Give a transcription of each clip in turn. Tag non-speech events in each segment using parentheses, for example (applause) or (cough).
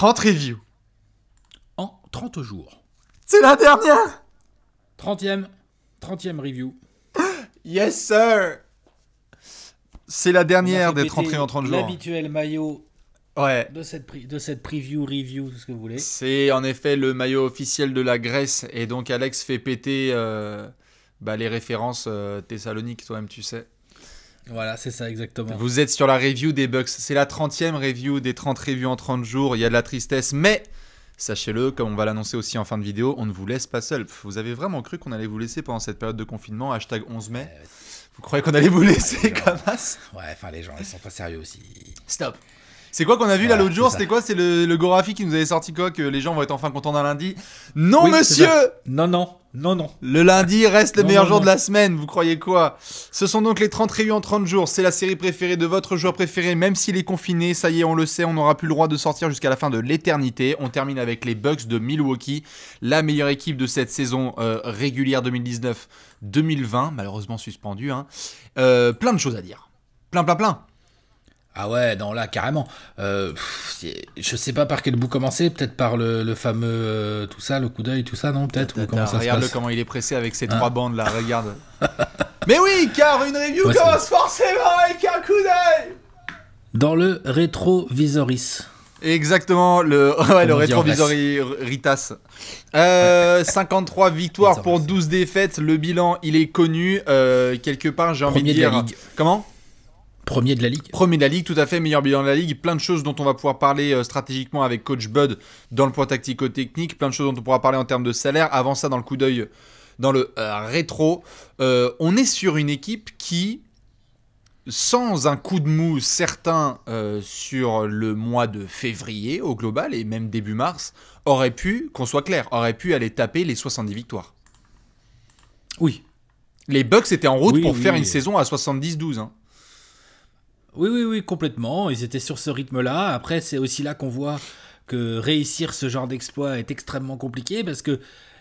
30 reviews. En 30 jours. C'est la dernière 30e. 30e review. (gasps) Yes, sir C'est la dernière d'être entrée en 30 jours. L'habituel maillot ouais. de, cette de cette preview, review, tout ce que vous voulez. C'est en effet le maillot officiel de la Grèce. Et donc, Alex fait péter euh, bah, les références euh, Thessalonique, toi-même, tu sais. Voilà, c'est ça exactement. Vous êtes sur la review des Bucks. C'est la 30e review des 30 reviews en 30 jours. Il y a de la tristesse, mais sachez-le, comme on va l'annoncer aussi en fin de vidéo, on ne vous laisse pas seul. Vous avez vraiment cru qu'on allait vous laisser pendant cette période de confinement Hashtag 11 mai. Eh vous croyez qu'on allait vous laisser, (laughs) comme as Ouais, enfin les gens, ils sont pas sérieux aussi. Stop c'est quoi qu'on a vu là l'autre jour C'était quoi C'est le, le Gorafi qui nous avait sorti quoi euh, Que les gens vont être enfin contents d'un lundi Non, monsieur Non, non, non, non. Le lundi reste le meilleur jour de la semaine, vous croyez quoi Ce sont donc les 30 réunions en 30 jours, c'est la série préférée de votre joueur préféré, même s'il est confiné, ça y est, on le sait, on n'aura plus le droit de sortir jusqu'à la fin de l'éternité. On termine avec les Bucks de Milwaukee, la meilleure équipe de cette saison euh, régulière 2019-2020, malheureusement suspendue. Hein. Euh, plein de choses à dire. Plein, plein, plein. Ah ouais, non, là, carrément. Euh, je sais pas par quel bout commencer, peut-être par le, fameux euh, tout ça, le coup d'œil, tout ça, non Peut-être regarde comment il est pressé avec ces hein trois bandes là, regarde. (laughs) Mais oui, car une review commence forcément avec un coup d'œil Dans le rétrovisoris. Exactement, le, (laughs) ouais, le rétrovisoritas. 53 euh, (laughs) victoires pour 12 défaites, le bilan il est connu. quelque part, j'ai envie de dire. Comment Premier de la Ligue. Premier de la Ligue, tout à fait, meilleur bilan de la Ligue. Plein de choses dont on va pouvoir parler euh, stratégiquement avec Coach Bud dans le point tactico-technique. Plein de choses dont on pourra parler en termes de salaire. Avant ça, dans le coup d'œil, dans le euh, rétro, euh, on est sur une équipe qui, sans un coup de mou certain sur le mois de février au global et même début mars, aurait pu, qu'on soit clair, aurait pu aller taper les 70 victoires. Oui. Les Bucks étaient en route pour faire une saison à 70-12. Hein. Oui, oui, oui, complètement. Ils étaient sur ce rythme-là. Après, c'est aussi là qu'on voit que réussir ce genre d'exploit est extrêmement compliqué parce que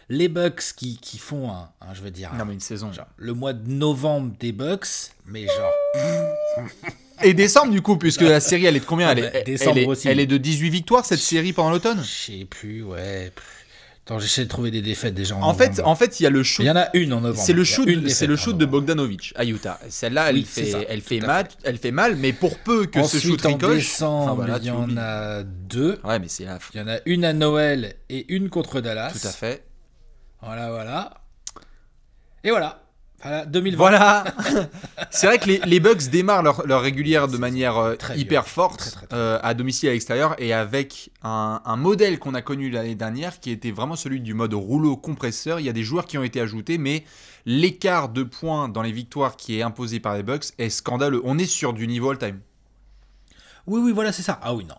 les Bucks qui, font un, je veux dire, non, une saison. le mois de novembre des Bucks, mais genre. (laughs) Et décembre, du coup, puisque la série, elle est de combien elle est, ah bah, elle, elle, est, de 18 victoires, cette série, pendant l'automne Je sais plus, ouais. Attends, j'essaie de trouver des défaites déjà. En, en fait, en fait, il y a le shoot. Il y en a une en novembre. C'est le shoot, c'est le shoot de Bogdanovic à Utah. Celle-là, elle fait, elle fait mal, mais pour peu que ce shoot en ricoche. il y en a deux. Ouais, mais c'est la. Il y en a une à Noël et une contre Dallas. Tout à fait. Voilà, voilà. Et voilà. Voilà, 2020. (laughs) Voilà C'est vrai que les, les Bucks démarrent leur, régulière de manière euh, hyper forte, euh, à domicile et à l'extérieur, et avec un, modèle qu'on a connu l'année dernière, qui était vraiment celui du mode rouleau compresseur. Il y a des joueurs qui ont été ajoutés, mais l'écart de points dans les victoires qui est imposé par les Bucks est scandaleux. On est sur du niveau all-time. Oui, oui, voilà, c'est ça. Ah oui, non.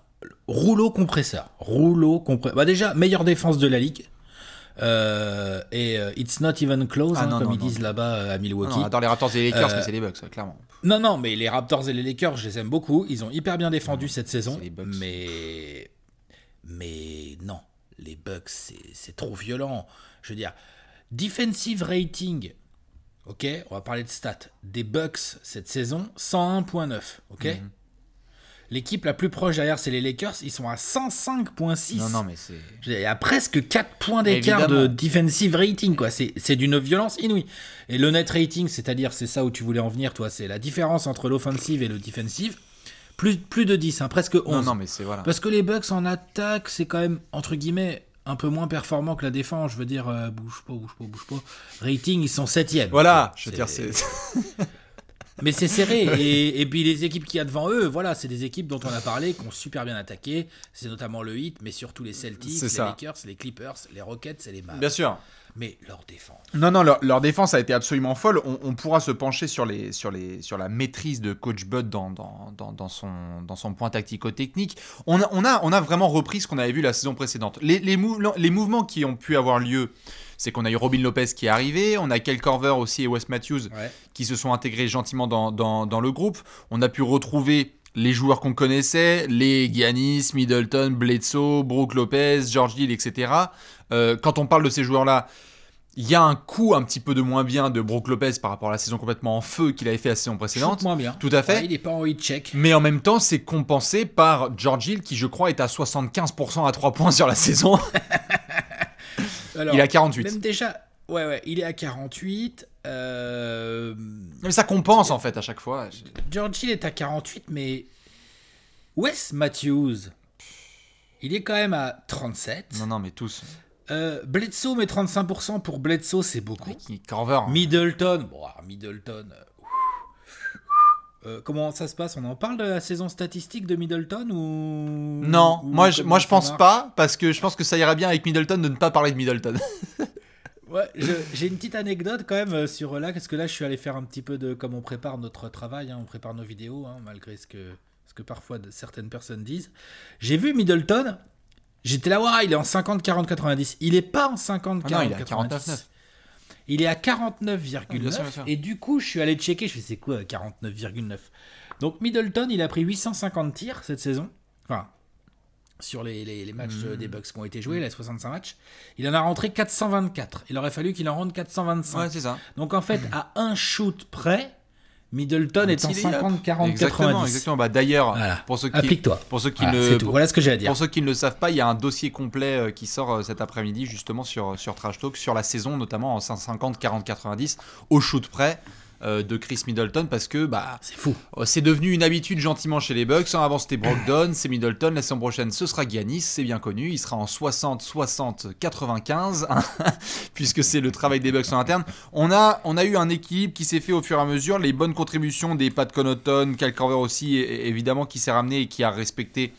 Rouleau compresseur. Rouleau compresseur. Bah, déjà, meilleure défense de la ligue. Euh, et euh, It's Not Even Close, ah, hein, comme ils disent là-bas euh, à Milwaukee. dans les Raptors et les Lakers, mais c'est les Bucks, clairement. Non, non, mais les Raptors et les Lakers, je les aime beaucoup. Ils ont hyper bien défendu cette saison. Mais. Mais non, les Bucks, c'est trop violent. Je veux dire, defensive rating, ok, on va parler de stats. Des Bucks cette saison, 101.9, ok mhm. L'équipe la plus proche derrière, c'est les Lakers. Ils sont à 105.6. Non, non, mais c'est. Il y a presque 4 points d'écart de defensive rating, quoi. C'est d'une violence inouïe. Et le net rating, c'est-à-dire, c'est ça où tu voulais en venir, toi. C'est la différence entre l'offensive et le defensive. Plus, plus de 10, hein, presque 11. Non, non, mais c'est voilà. Parce que les Bucks en attaque, c'est quand même, entre guillemets, un peu moins performant que la défense. Je veux dire, euh, bouge pas, bouge pas, bouge pas. Rating, ils sont 7 Voilà, je veux dire, c'est. (laughs) Mais c'est serré. (laughs) Et, puis les équipes qu'il y a devant eux, voilà, c'est des équipes dont on a parlé, qui ont super bien attaqué. C'est notamment le Heat, mais surtout les Celtics, les Lakers, les Clippers, les Rockets et les Mavs. Bien sûr. Mais leur défense. Non, non, leur, leur défense a été absolument folle. On, pourra se pencher sur, les, sur, les, sur la maîtrise de Coach Bud dans, dans, dans, dans son, dans son point tactico-technique. On a, on, a, on a vraiment repris ce qu'on avait vu la saison précédente. Les, les mouvements qui ont pu avoir lieu c'est qu'on a eu Robin Lopez qui est arrivé, on a Kel Corver aussi et Wes Matthews qui se sont intégrés gentiment dans, le groupe. On a pu retrouver les joueurs qu'on connaissait, les Giannis, Middleton, Bledsoe, Brooke Lopez, George Hill, etc. Euh, quand on parle de ces joueurs-là, il y a un coup un petit peu de moins bien de Brook Lopez par rapport à la saison complètement en feu qu'il avait fait la saison précédente. moins bien. Tout à fait. il est pas en hit check. Mais en même temps, c'est compensé par George Hill qui, je crois, est à 75% à 3 points sur la saison. (laughs) il est à 48. Même déjà, ouais, ouais, il est à 48. Euh, mais ça compense en fait à chaque fois. Georgie, il est à 48, mais Wes Matthews, il est quand même à 37. Non, non, mais tous. Euh, Bledsoe met 35% pour Bledsoe, c'est beaucoup. Carver. Hein. Middleton, bon, Middleton, euh, euh, comment ça se passe On en parle de la saison statistique de Middleton ou Non, moi je, moi je pense pas parce que je pense que ça ira bien avec Middleton de ne pas parler de Middleton. (laughs) j'ai une petite anecdote quand même euh, sur euh, là parce que là je suis allé faire un petit peu de comme on prépare notre travail, hein, on prépare nos vidéos hein, malgré ce que ce que parfois certaines personnes disent. J'ai vu Middleton, j'étais là il est en 50 40 90, il est pas en 50 40 ah non, il 49. Il est à 49,9. Ah, et du coup, je suis allé checker. Je fais, c'est quoi 49,9 Donc Middleton, il a pris 850 tirs cette saison. Enfin, sur les, matchs euh, des hmm. Bucks qui ont été joués, les 65 matchs. Il en a rentré 424. Il aurait fallu qu'il en rentre 425. Ouais, c'est ça. Donc en fait, à un shoot près, Middleton est en 50, 40, 90. Exactement. Bah, d'ailleurs, pour ceux qui, Pour ceux qui ne, ce que j'ai dire. Pour ceux qui ne le savent pas, il y a un dossier complet euh, qui sort euh, cet après-midi justement sur sur Trash Talk sur la saison, notamment en 50, 40, 90 au shoot près. Euh, de Chris Middleton parce que bah c'est fou. Euh, c'est devenu une habitude gentiment chez les Bucks. Hein. Avant c'était Brogdon, c'est Middleton. La saison prochaine ce sera Giannis, c'est bien connu. Il sera en 60, 60, 95 puisque c'est le travail des Bucks en interne. On a on a eu un équilibre qui s'est fait au fur et à mesure. Les bonnes contributions des Pat Connaughton, Cal Corver aussi évidemment qui s'est ramené et qui a respecté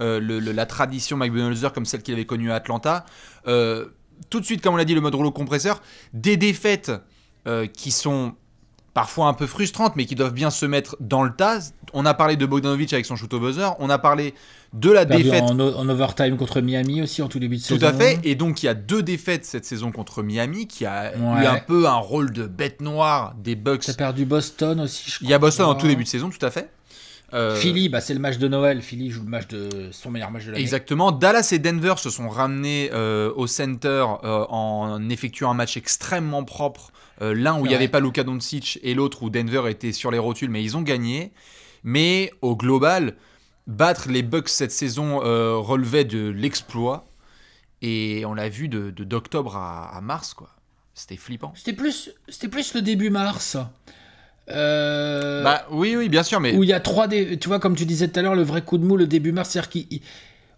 euh, la tradition Mike comme celle qu'il avait connue à Atlanta. tout de suite, comme on l'a dit, le mode rouleau compresseur, des défaites qui sont parfois un peu frustrantes, mais qui doivent bien se mettre dans le tas. On a parlé de Bogdanovic avec son shoot au buzzer, on a parlé de la défaite. En, en, overtime contre Miami aussi, en tout début de saison. Tout à fait, et donc il y a deux défaites cette saison contre Miami, qui a eu un peu un rôle de bête noire des Bucks. as perdu Boston aussi, je crois. Il y a Boston en tout début de saison, tout à fait. Euh, Philly, bah, c'est le match de Noël. Philly joue le match de son meilleur match de la saison. Exactement. Dallas et Denver se sont ramenés euh, au centre euh, en effectuant un match extrêmement propre euh, l'un où il n'y avait pas Luka Doncic et l'autre où Denver était sur les rotules, mais ils ont gagné. Mais au global, battre les Bucks cette saison euh, relevait de l'exploit. Et on l'a vu d'octobre de, d'octobre à, mars, quoi. C'était flippant. C'était plus, plus le début mars. Euh, bah oui, oui, bien sûr, mais où il y a trois, tu vois, comme tu disais tout à l'heure, le vrai coup de mou, le début mars, c'est-à-dire qu'il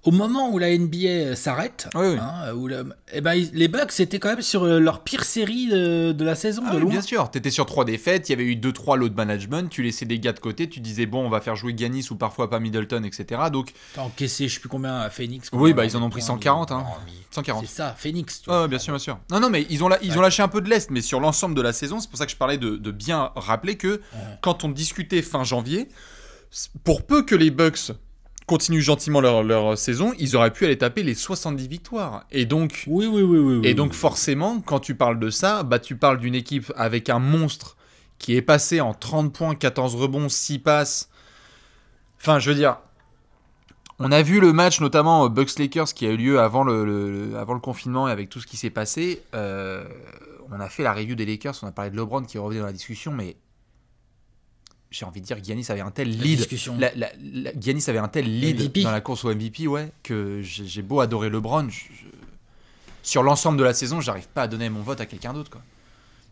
au moment où la NBA s'arrête, les Bucks étaient quand même sur euh, leur pire série de, la saison. Ah de Bien sûr, t'étais sur trois défaites, il y avait eu deux trois load management, tu laissais des gars de côté, tu disais bon, on va faire jouer Gannis ou parfois pas Middleton, etc. Donc t'as encaissé, je sais plus combien à euh, Phoenix. Oui, bah ils en ont pris 140. 140. Hein. C'est ça, Phoenix. Tu bien sûr, bien sûr. Non, non, mais ils ont, ils ont lâché un peu de l'est, mais sur l'ensemble de la saison, c'est pour ça que je parlais de, bien rappeler que quand on discutait fin janvier, pour peu que les Bucks continuent gentiment leur, saison, ils auraient pu aller taper les 70 victoires. Et donc, oui, oui, et donc forcément, quand tu parles de ça, bah, tu parles d'une équipe avec un monstre qui est passé en 30 points, 14 rebonds, 6 passes. Enfin, je veux dire, on a vu le match notamment euh, Bucks Lakers qui a eu lieu avant le, avant le confinement et avec tout ce qui s'est passé. Euh, on a fait la review des Lakers, on a parlé de LeBron qui est revenu dans la discussion, mais j'ai envie de dire, Giannis avait un tel lead. La, Giannis avait un tel lead dans la course au MVP, ouais, que j'ai beau adorer LeBron, sur l'ensemble de la saison, j'arrive pas à donner mon vote à quelqu'un d'autre, quoi.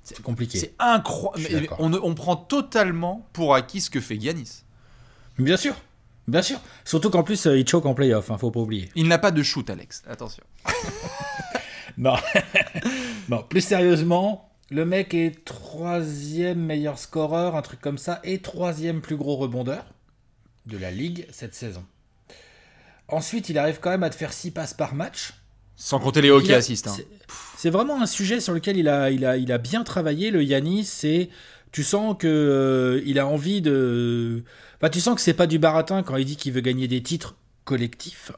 C'est compliqué. C'est incroyable. On, on, prend totalement pour acquis ce que fait Giannis. Bien sûr, bien sûr. Surtout qu'en plus, euh, il choque en playoff, hein, faut pas oublier. Il n'a pas de shoot, Alex. Attention. (laughs) non. (laughs) non, plus sérieusement, le mec est troisième meilleur scoreur, un truc comme ça, et troisième plus gros rebondeur de la ligue cette saison. Ensuite, il arrive quand même à te faire six passes par match. Sans compter les hockey assists. Hein. C'est vraiment un sujet sur lequel il a, il il a bien travaillé, le Yanis. C'est, tu sens que euh, il a envie de. bah tu sens que c'est pas du baratin quand il dit qu'il veut gagner des titres collectifs.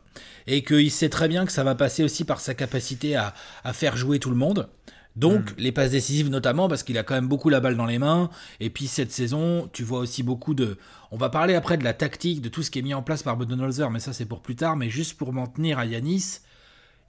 Et qu'il sait très bien que ça va passer aussi par sa capacité à faire jouer tout le monde. Donc hmm. les passes décisives notamment parce qu'il a quand même beaucoup la balle dans les mains. Et puis cette saison, tu vois aussi beaucoup de... On va parler après de la tactique, de tout ce qui est mis en place par Budenholzer, mais ça c'est pour plus tard. Mais juste pour maintenir tenir à Yanis,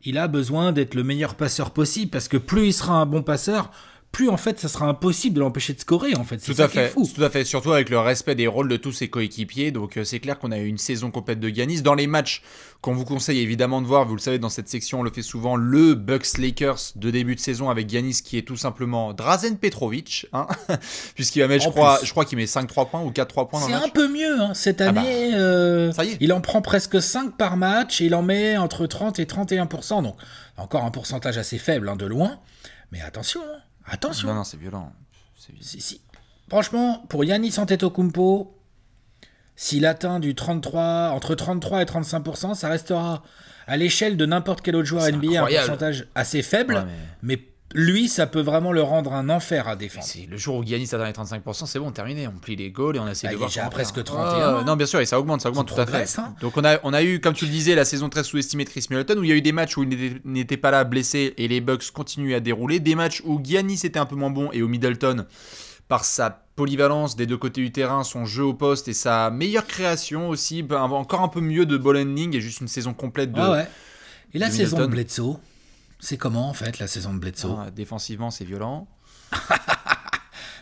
il a besoin d'être le meilleur passeur possible parce que plus il sera un bon passeur, plus en fait ça sera impossible de l'empêcher de scorer en fait. Tout à fait, fou. tout à fait. Surtout avec le respect des rôles de tous ses coéquipiers. Donc euh, c'est clair qu'on a eu une saison complète de Giannis. Dans les matchs qu'on vous conseille évidemment de voir, vous le savez dans cette section, on le fait souvent le Bucks Lakers de début de saison avec Giannis qui est tout simplement Drazen Petrovic, hein, (laughs) puisqu'il va mettre, je crois, je crois qu'il met 5-3 points ou 4-3 points. C'est un peu mieux hein, cette ah bah, année. Euh, il en prend presque 5 par match il en met entre 30 et 31 donc encore un pourcentage assez faible hein, de loin. Mais attention. Attention. Non, non, c'est violent. Si, Franchement, pour Yannis Antetokounmpo, s'il atteint du 33, entre 33 et 35 ça restera à l'échelle de n'importe quel autre joueur NBA un pourcentage assez faible, mais... mais lui, ça peut vraiment le rendre un enfer à défendre. Le jour où Giannis atteint les 35%, c'est bon, terminé. On plie les goals et on essaie bah, de voir. presque 31. Hein. non, bien sûr, et ça augmente, ça augmente tout à fait. Hein. Donc on a, on a eu, comme tu le disais, la saison très sous-estimée de Chris Middleton, où il y a eu des matchs où il n'était pas là, blessé, et les Bucks continuent à dérouler. Des matchs où Giannis était un peu moins bon et où Middleton, par sa polyvalence des deux côtés du terrain, son jeu au poste et sa meilleure création aussi, ben, encore un peu mieux de ball et juste une saison complète de. Ah et la saison c'est comment en fait la saison de Bledsoe ah, Défensivement, c'est violent. (laughs)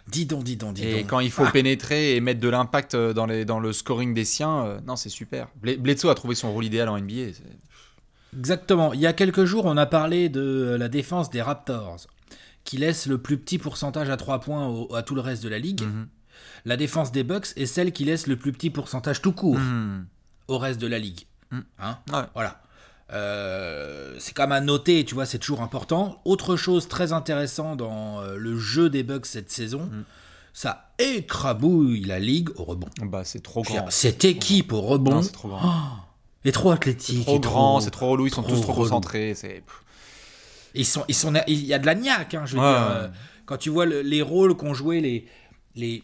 dis donc, dis donc, dis donc. Et quand il faut pénétrer et mettre de l'impact euh, dans, le scoring des siens, euh, non, c'est super. Bledsoe a trouvé son rôle idéal en NBA. Exactement. Il y a quelques jours, on a parlé de euh, la défense des Raptors, qui laisse le plus petit pourcentage à 3 points à tout le reste de la ligue. Mhm. La défense des Bucks est celle qui laisse le plus petit pourcentage tout court mhm. au reste de la ligue. Mhm. hein Voilà. Euh, c'est quand même à noter, tu vois, c'est toujours important. Autre chose très intéressant dans euh, le jeu des bugs cette saison, mm. ça écrabouille la ligue au rebond. Ah bah, c'est trop grand. cette équipe au rebond. c'est trop grand. Oh, et trop athlétique. Trop, trop grand, c'est trop relou, ils sont tous trop concentrés. Ils sont, ils sont, il y a de la niaque, hein, je veux dire. Euh, quand tu vois les rôles qu'ont joué les, les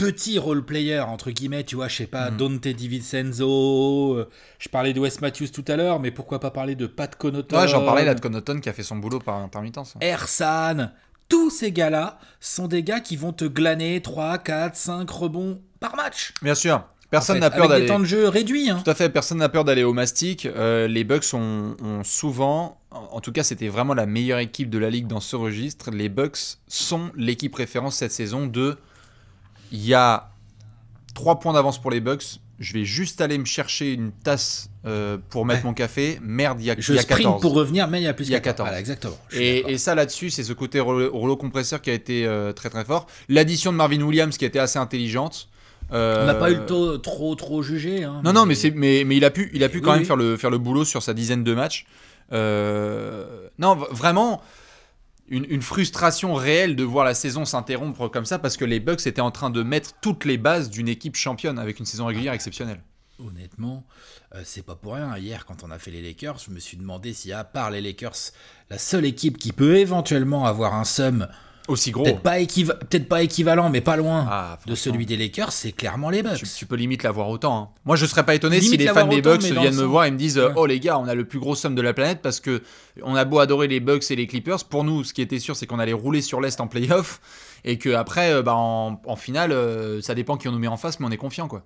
Petit role player entre guillemets, tu vois, je sais pas, mm. Dante DiVincenzo, euh, je parlais de Wes Matthews tout à l'heure, mais pourquoi pas parler de Pat Connaughton Ouais, j'en parlais, de Connaughton qui a fait son boulot par intermittence. Ersan, tous ces gars-là sont des gars qui vont te glaner 3, 4, 5 rebonds par match. Bien sûr. Personne n'a peur d'aller. temps de jeu réduits. Hein. Tout à fait. Personne n'a peur d'aller au mastic. Euh, les Bucks ont, souvent, en tout cas, c'était vraiment la meilleure équipe de la ligue dans ce registre. Les Bucks sont l'équipe référence cette saison de il y a 3 points d'avance pour les Bucks. Je vais juste aller me chercher une tasse euh, pour mettre mon café. Merde, il y a, je y pour revenir, mais il y a plus il y 14. exactement. Et, ça, là-dessus, c'est ce côté rouleau compresseur qui a été euh, très très fort. L'addition de Marvin Williams qui a été assez intelligente. On n'a pas eu le euh, taux trop trop jugé. Hein, non, non, mais, c'est, mais, mais, il a pu, il a pu quand même faire le, faire le boulot sur sa dizaine de matchs. non, vraiment, une, frustration réelle de voir la saison s'interrompre comme ça parce que les Bucks étaient en train de mettre toutes les bases d'une équipe championne avec une saison régulière exceptionnelle. Honnêtement, euh, c'est pas pour rien. Hier, quand on a fait les Lakers, je me suis demandé si, à part les Lakers, la seule équipe qui peut éventuellement avoir un sum aussi gros. Peut-être pas, équivalent, mais pas loin ah, de celui des Lakers, c'est clairement les Bucks. Tu, peux limite l'avoir autant. Hein. Moi, je serais pas étonné si les fans des Bucks viennent me voir et me disent Oh les gars, on a le plus gros somme de la planète parce que on a beau adorer les Bucks et les Clippers. Pour nous, ce qui était sûr, c'est qu'on allait rouler sur l'Est en playoff et que après, euh, bah, en, finale, euh, ça dépend qui on nous met en face, mais on est confiant quoi.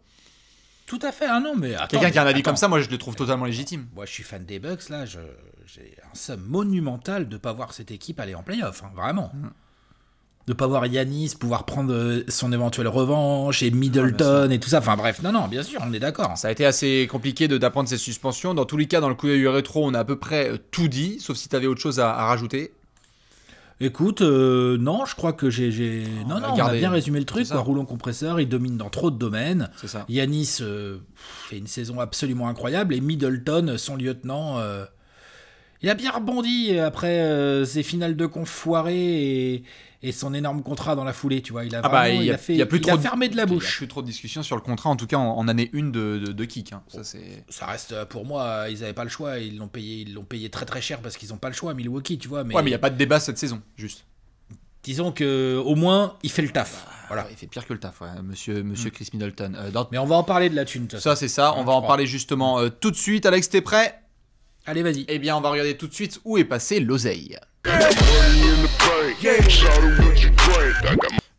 Tout à fait, ah non, mais. Quelqu'un qui a un avis comme ça, moi je le trouve totalement légitime. Moi je suis fan des Bucks, là, j'ai un somme monumental de pas voir cette équipe aller en playoff, hein, vraiment. Mm de pas voir Yanis pouvoir prendre euh, son éventuelle revanche et Middleton et tout ça. Enfin bref, non, non, bien sûr, on est d'accord. Ça a été assez compliqué d'apprendre ces suspensions. Dans tous les cas, dans le coup rétro, on a à peu près euh, tout dit, sauf si tu avais autre chose à, rajouter. Écoute, euh, non, je crois que j'ai. Non, non, on a bien résumé le truc. Roulon compresseur, il domine dans trop de domaines. Yanis fait une saison absolument incroyable et Middleton, son lieutenant. Il a bien rebondi après ces euh, ses finales de conf foirées et, son énorme contrat dans la foulée, tu vois. Il a, ah bah, a, fait, il a plus fermé de la bouche. Il n'y a plus trop de discussion sur le contrat, en tout cas en, année 1 de, de, kick. Hein. Oh, ça, reste euh, pour moi, euh, ils n'avaient pas le choix. Ils l'ont payé, ils l'ont payé très très cher parce qu'ils n'ont pas le choix, Milwaukee, tu vois. Mais... Ouais, il n'y a pas de débat cette saison, juste. Disons que au moins, il fait le taf. Bah, voilà. Il fait pire que le taf, monsieur, monsieur mm. Chris Middleton. Mais on va en parler de la thune. Ça, c'est ça. On ah, va en parler justement tout de suite. Alex, t'es prêt Allez, vas-y. Eh bien, on va regarder tout de suite où est passé l'oseille.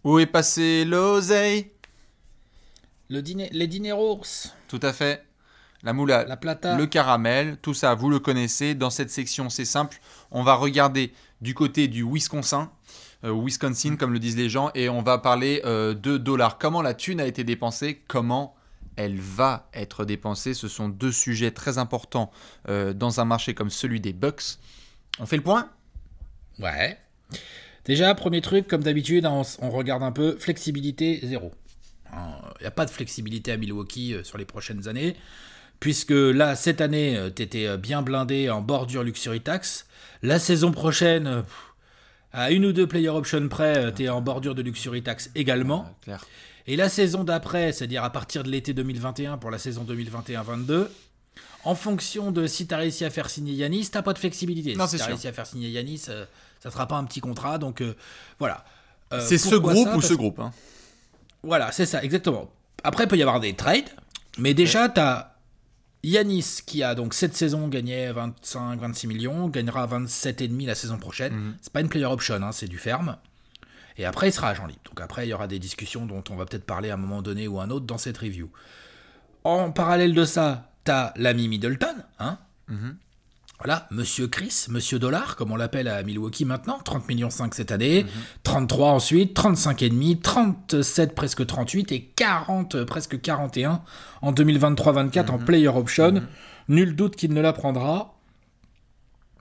Où est passé l'oseille le dîner, Les Tout à fait. La moula, la plata. le caramel, tout ça, vous le connaissez. Dans cette section, c'est simple. On va regarder du côté du Wisconsin. Euh, Wisconsin, comme le disent les gens, et on va parler euh, de dollars. Comment la thune a été dépensée Comment elle va être dépensée. Ce sont deux sujets très importants euh, dans un marché comme celui des Bucks. On fait le point Ouais. Déjà, premier truc, comme d'habitude, hein, on, regarde un peu flexibilité zéro. Il n'y a pas de flexibilité à Milwaukee euh, sur les prochaines années, puisque là, cette année, euh, tu étais bien blindé en bordure luxury tax. La saison prochaine, à une ou deux player options près, tu es en bordure de luxury tax également. Et la saison d'après, c'est-à-dire à partir de l'été 2021 pour la saison 2021-22, en fonction de si as réussi à faire signer Yanis, t'as pas de flexibilité. Non, si t'as réussi à faire signer Yanis, ça euh, ça sera pas un petit contrat. Donc euh, voilà. Euh, c'est ce groupe ou ce groupe. Hein voilà, c'est ça, exactement. Après, il peut y avoir des trades, mais déjà, tu as Yanis qui a donc cette saison gagné 25-26 millions, gagnera 27,5 la saison prochaine. Ce mhm. C'est pas une player option, hein, c'est du ferme. Et après, il sera agent libre. Donc après, il y aura des discussions dont on va peut-être parler à un moment donné ou un autre dans cette review. En parallèle de ça, t'as l'ami Middleton, hein mhm. Voilà, Monsieur Chris, Monsieur Dollar, comme on l'appelle à Milwaukee maintenant, 30 millions 5 cette année, 33 mhm. ensuite, 35 et demi, 37 presque 38 et 40 presque 41 en 2023-24 en mhm. player option. Nul doute qu'il ne la prendra.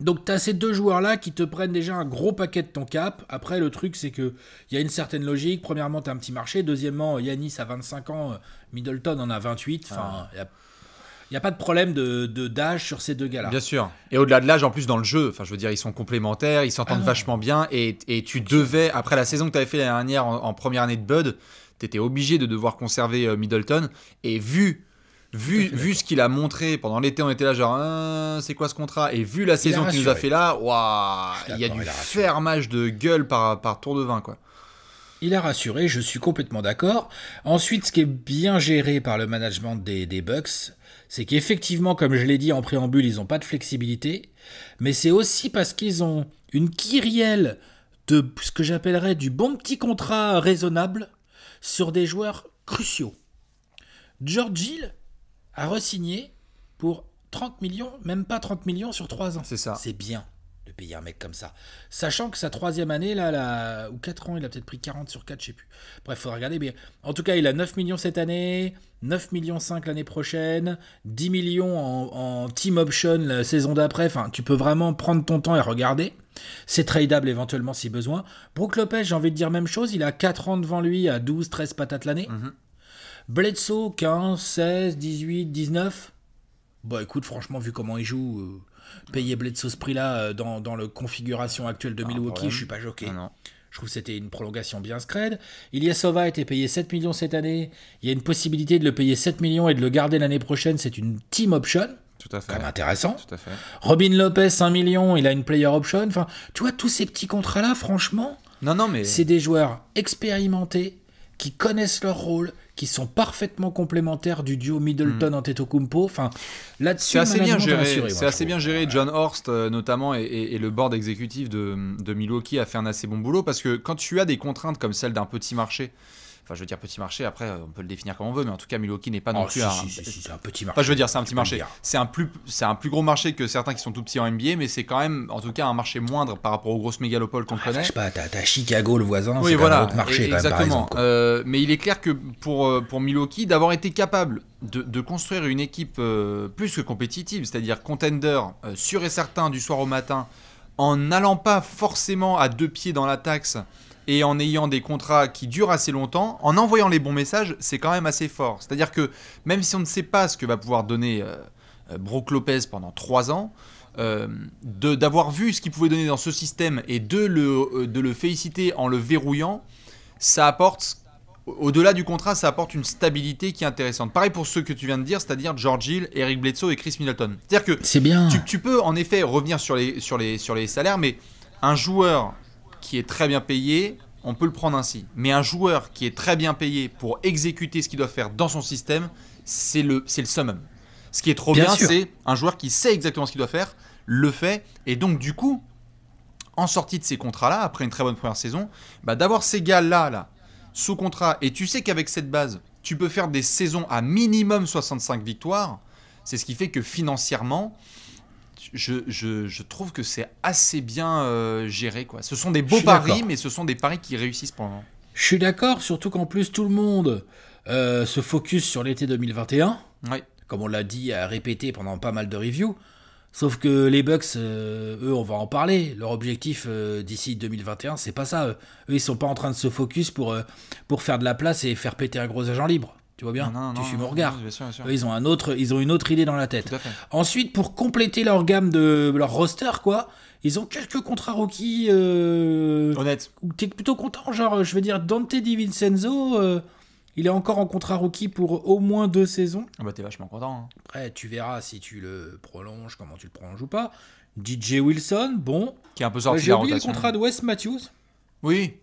Donc tu as ces deux joueurs-là qui te prennent déjà un gros paquet de ton cap. Après, le truc, c'est qu'il y a une certaine logique. Premièrement, tu as un petit marché. Deuxièmement, Yanis a 25 ans, Middleton en a 28. Enfin, il ah. n'y a, pas de problème de d'âge sur ces deux gars-là. Bien sûr. Et au-delà de l'âge, en plus, dans le jeu, enfin, je veux dire, ils sont complémentaires, ils s'entendent ah. vachement bien. Et, tu devais, après la saison que tu avais fait l'année dernière en, première année de Bud, tu étais obligé de devoir conserver euh, Middleton. Et vu vu, ce qu'il a montré pendant l'été, on était là genre hein, c'est quoi ce contrat Et vu la saison qu'il nous a fait là, il y a du fermage de gueule par, par tour de vin quoi. Il a rassuré, je suis complètement d'accord. Ensuite, ce qui est bien géré par le management des, des Bucks, c'est qu'effectivement, comme je l'ai dit en préambule, ils n'ont pas de flexibilité, mais c'est aussi parce qu'ils ont une kyrielle de ce que j'appellerais du bon petit contrat raisonnable sur des joueurs cruciaux. George Hill, a resigner pour 30 millions, même pas 30 millions sur 3 ans. C'est ça. C'est bien de payer un mec comme ça. Sachant que sa troisième année, là, là ou 4 ans, il a peut-être pris 40 sur 4, je sais plus. Bref, il faudra regarder. Mais en tout cas, il a 9 millions cette année, 9 millions 5 l'année prochaine, 10 millions en, team option la saison d'après. Enfin, tu peux vraiment prendre ton temps et regarder. C'est tradable éventuellement si besoin. Brook Lopez, j'ai envie de dire même chose, il a 4 ans devant lui à 12, 13 patates l'année. Mhm. Bledsoe, 15, 16, 18, 19. Bah écoute, franchement, vu comment il joue, euh, payer Bledsoe ce prix-là euh, dans, dans la configuration actuelle de ah, Milwaukee, je suis pas choqué. Ah, je trouve que c'était une prolongation bien scred. Iliasova a été payé 7 millions cette année. Il y a une possibilité de le payer 7 millions et de le garder l'année prochaine. C'est une team option. Tout à fait. Quand intéressant. Tout à fait. Robin Lopez, 1 million, il a une player option. Enfin, tu vois, tous ces petits contrats-là, franchement, non, non, mais... c'est des joueurs expérimentés qui connaissent leur rôle, qui sont parfaitement complémentaires du duo Middleton en hmm. Antetokounmpo. Enfin, là-dessus, c'est assez bien géré. C'est assez bien géré. John Horst, euh, notamment, et, le board exécutif de, de Milwaukee a fait un assez bon boulot parce que quand tu as des contraintes comme celle d'un petit marché, Enfin, je veux dire petit marché. Après, euh, on peut le définir comme on veut, mais en tout cas, Milwaukee n'est pas non oh, plus un. c'est un petit marché. Enfin, je veux dire, c'est un petit marché. C'est un plus, c'est un plus gros marché que certains qui sont tout petits en NBA, mais c'est quand même, en tout cas, un marché moindre par rapport aux grosses mégalopoles qu'on ah, connaît. Je sais pas, t'as Chicago le voisin. c'est voilà. Un autre marché, e- exactement. Euh, mais il est clair que pour euh, pour Milwaukee, d'avoir été capable de, construire une équipe plus que compétitive, c'est-à-dire contender sûr et certain du soir au matin, en n'allant pas forcément à deux pieds dans la taxe et en ayant des contrats qui durent assez longtemps, en envoyant les bons messages, c'est quand même assez fort. C'est-à-dire que même si on ne sait pas ce que va pouvoir donner euh, euh Lopez pendant 3 ans, euh, d'avoir vu ce qu'il pouvait donner dans ce système et de le, euh, de le féliciter en le verrouillant, ça apporte au-delà du contrat, ça apporte une stabilité qui est intéressante. Pareil pour ceux que tu viens de dire, c'est-à-dire George Hill, Eric Bledsoe et Chris Middleton. C'est-à-dire que Tu, peux en effet revenir sur les, sur les, sur les salaires, mais un joueur qui est très bien payé, on peut le prendre ainsi. Mais un joueur qui est très bien payé pour exécuter ce qu'il doit faire dans son système, c'est le, c'est le summum. Ce qui est trop bien, c'est un joueur qui sait exactement ce qu'il doit faire, le fait, et donc du coup, en sortie de ces contrats-là, après une très bonne première saison, bah, d'avoir ces gars-là, là, sous contrat, et tu sais qu'avec cette base, tu peux faire des saisons à minimum 65 victoires, c'est ce qui fait que financièrement, je, trouve que c'est assez bien euh, géré. Quoi. Ce sont des beaux paris, mais ce sont des paris qui réussissent pendant. Je suis d'accord, surtout qu'en plus tout le monde euh, se focus sur l'été 2021. Comme on l'a dit, à répéter pendant pas mal de reviews. Sauf que les Bucks, euh, eux, on va en parler. Leur objectif d'ici 2021, c'est pas ça. Eux. ils sont pas en train de se focus pour, pour faire de la place et faire péter un gros agent libre. Tu vois bien Tu suis mon regard. ils, ont un autre, ils ont une autre idée dans la tête. Ensuite, pour compléter leur gamme de leur roster, quoi, ils ont quelques contrats rookies. Euh, Honnête. T'es plutôt content, genre, je veux dire, Dante Di Vincenzo. Euh, il est encore en contrat rookie pour au moins deux saisons. Ah bah t'es vachement content. Hein. Après, tu verras si tu le prolonges, comment tu le prolonges ou pas. DJ Wilson, bon. Qui est un peu sorti de la rotation. le contrat de Wes Matthews. Oui,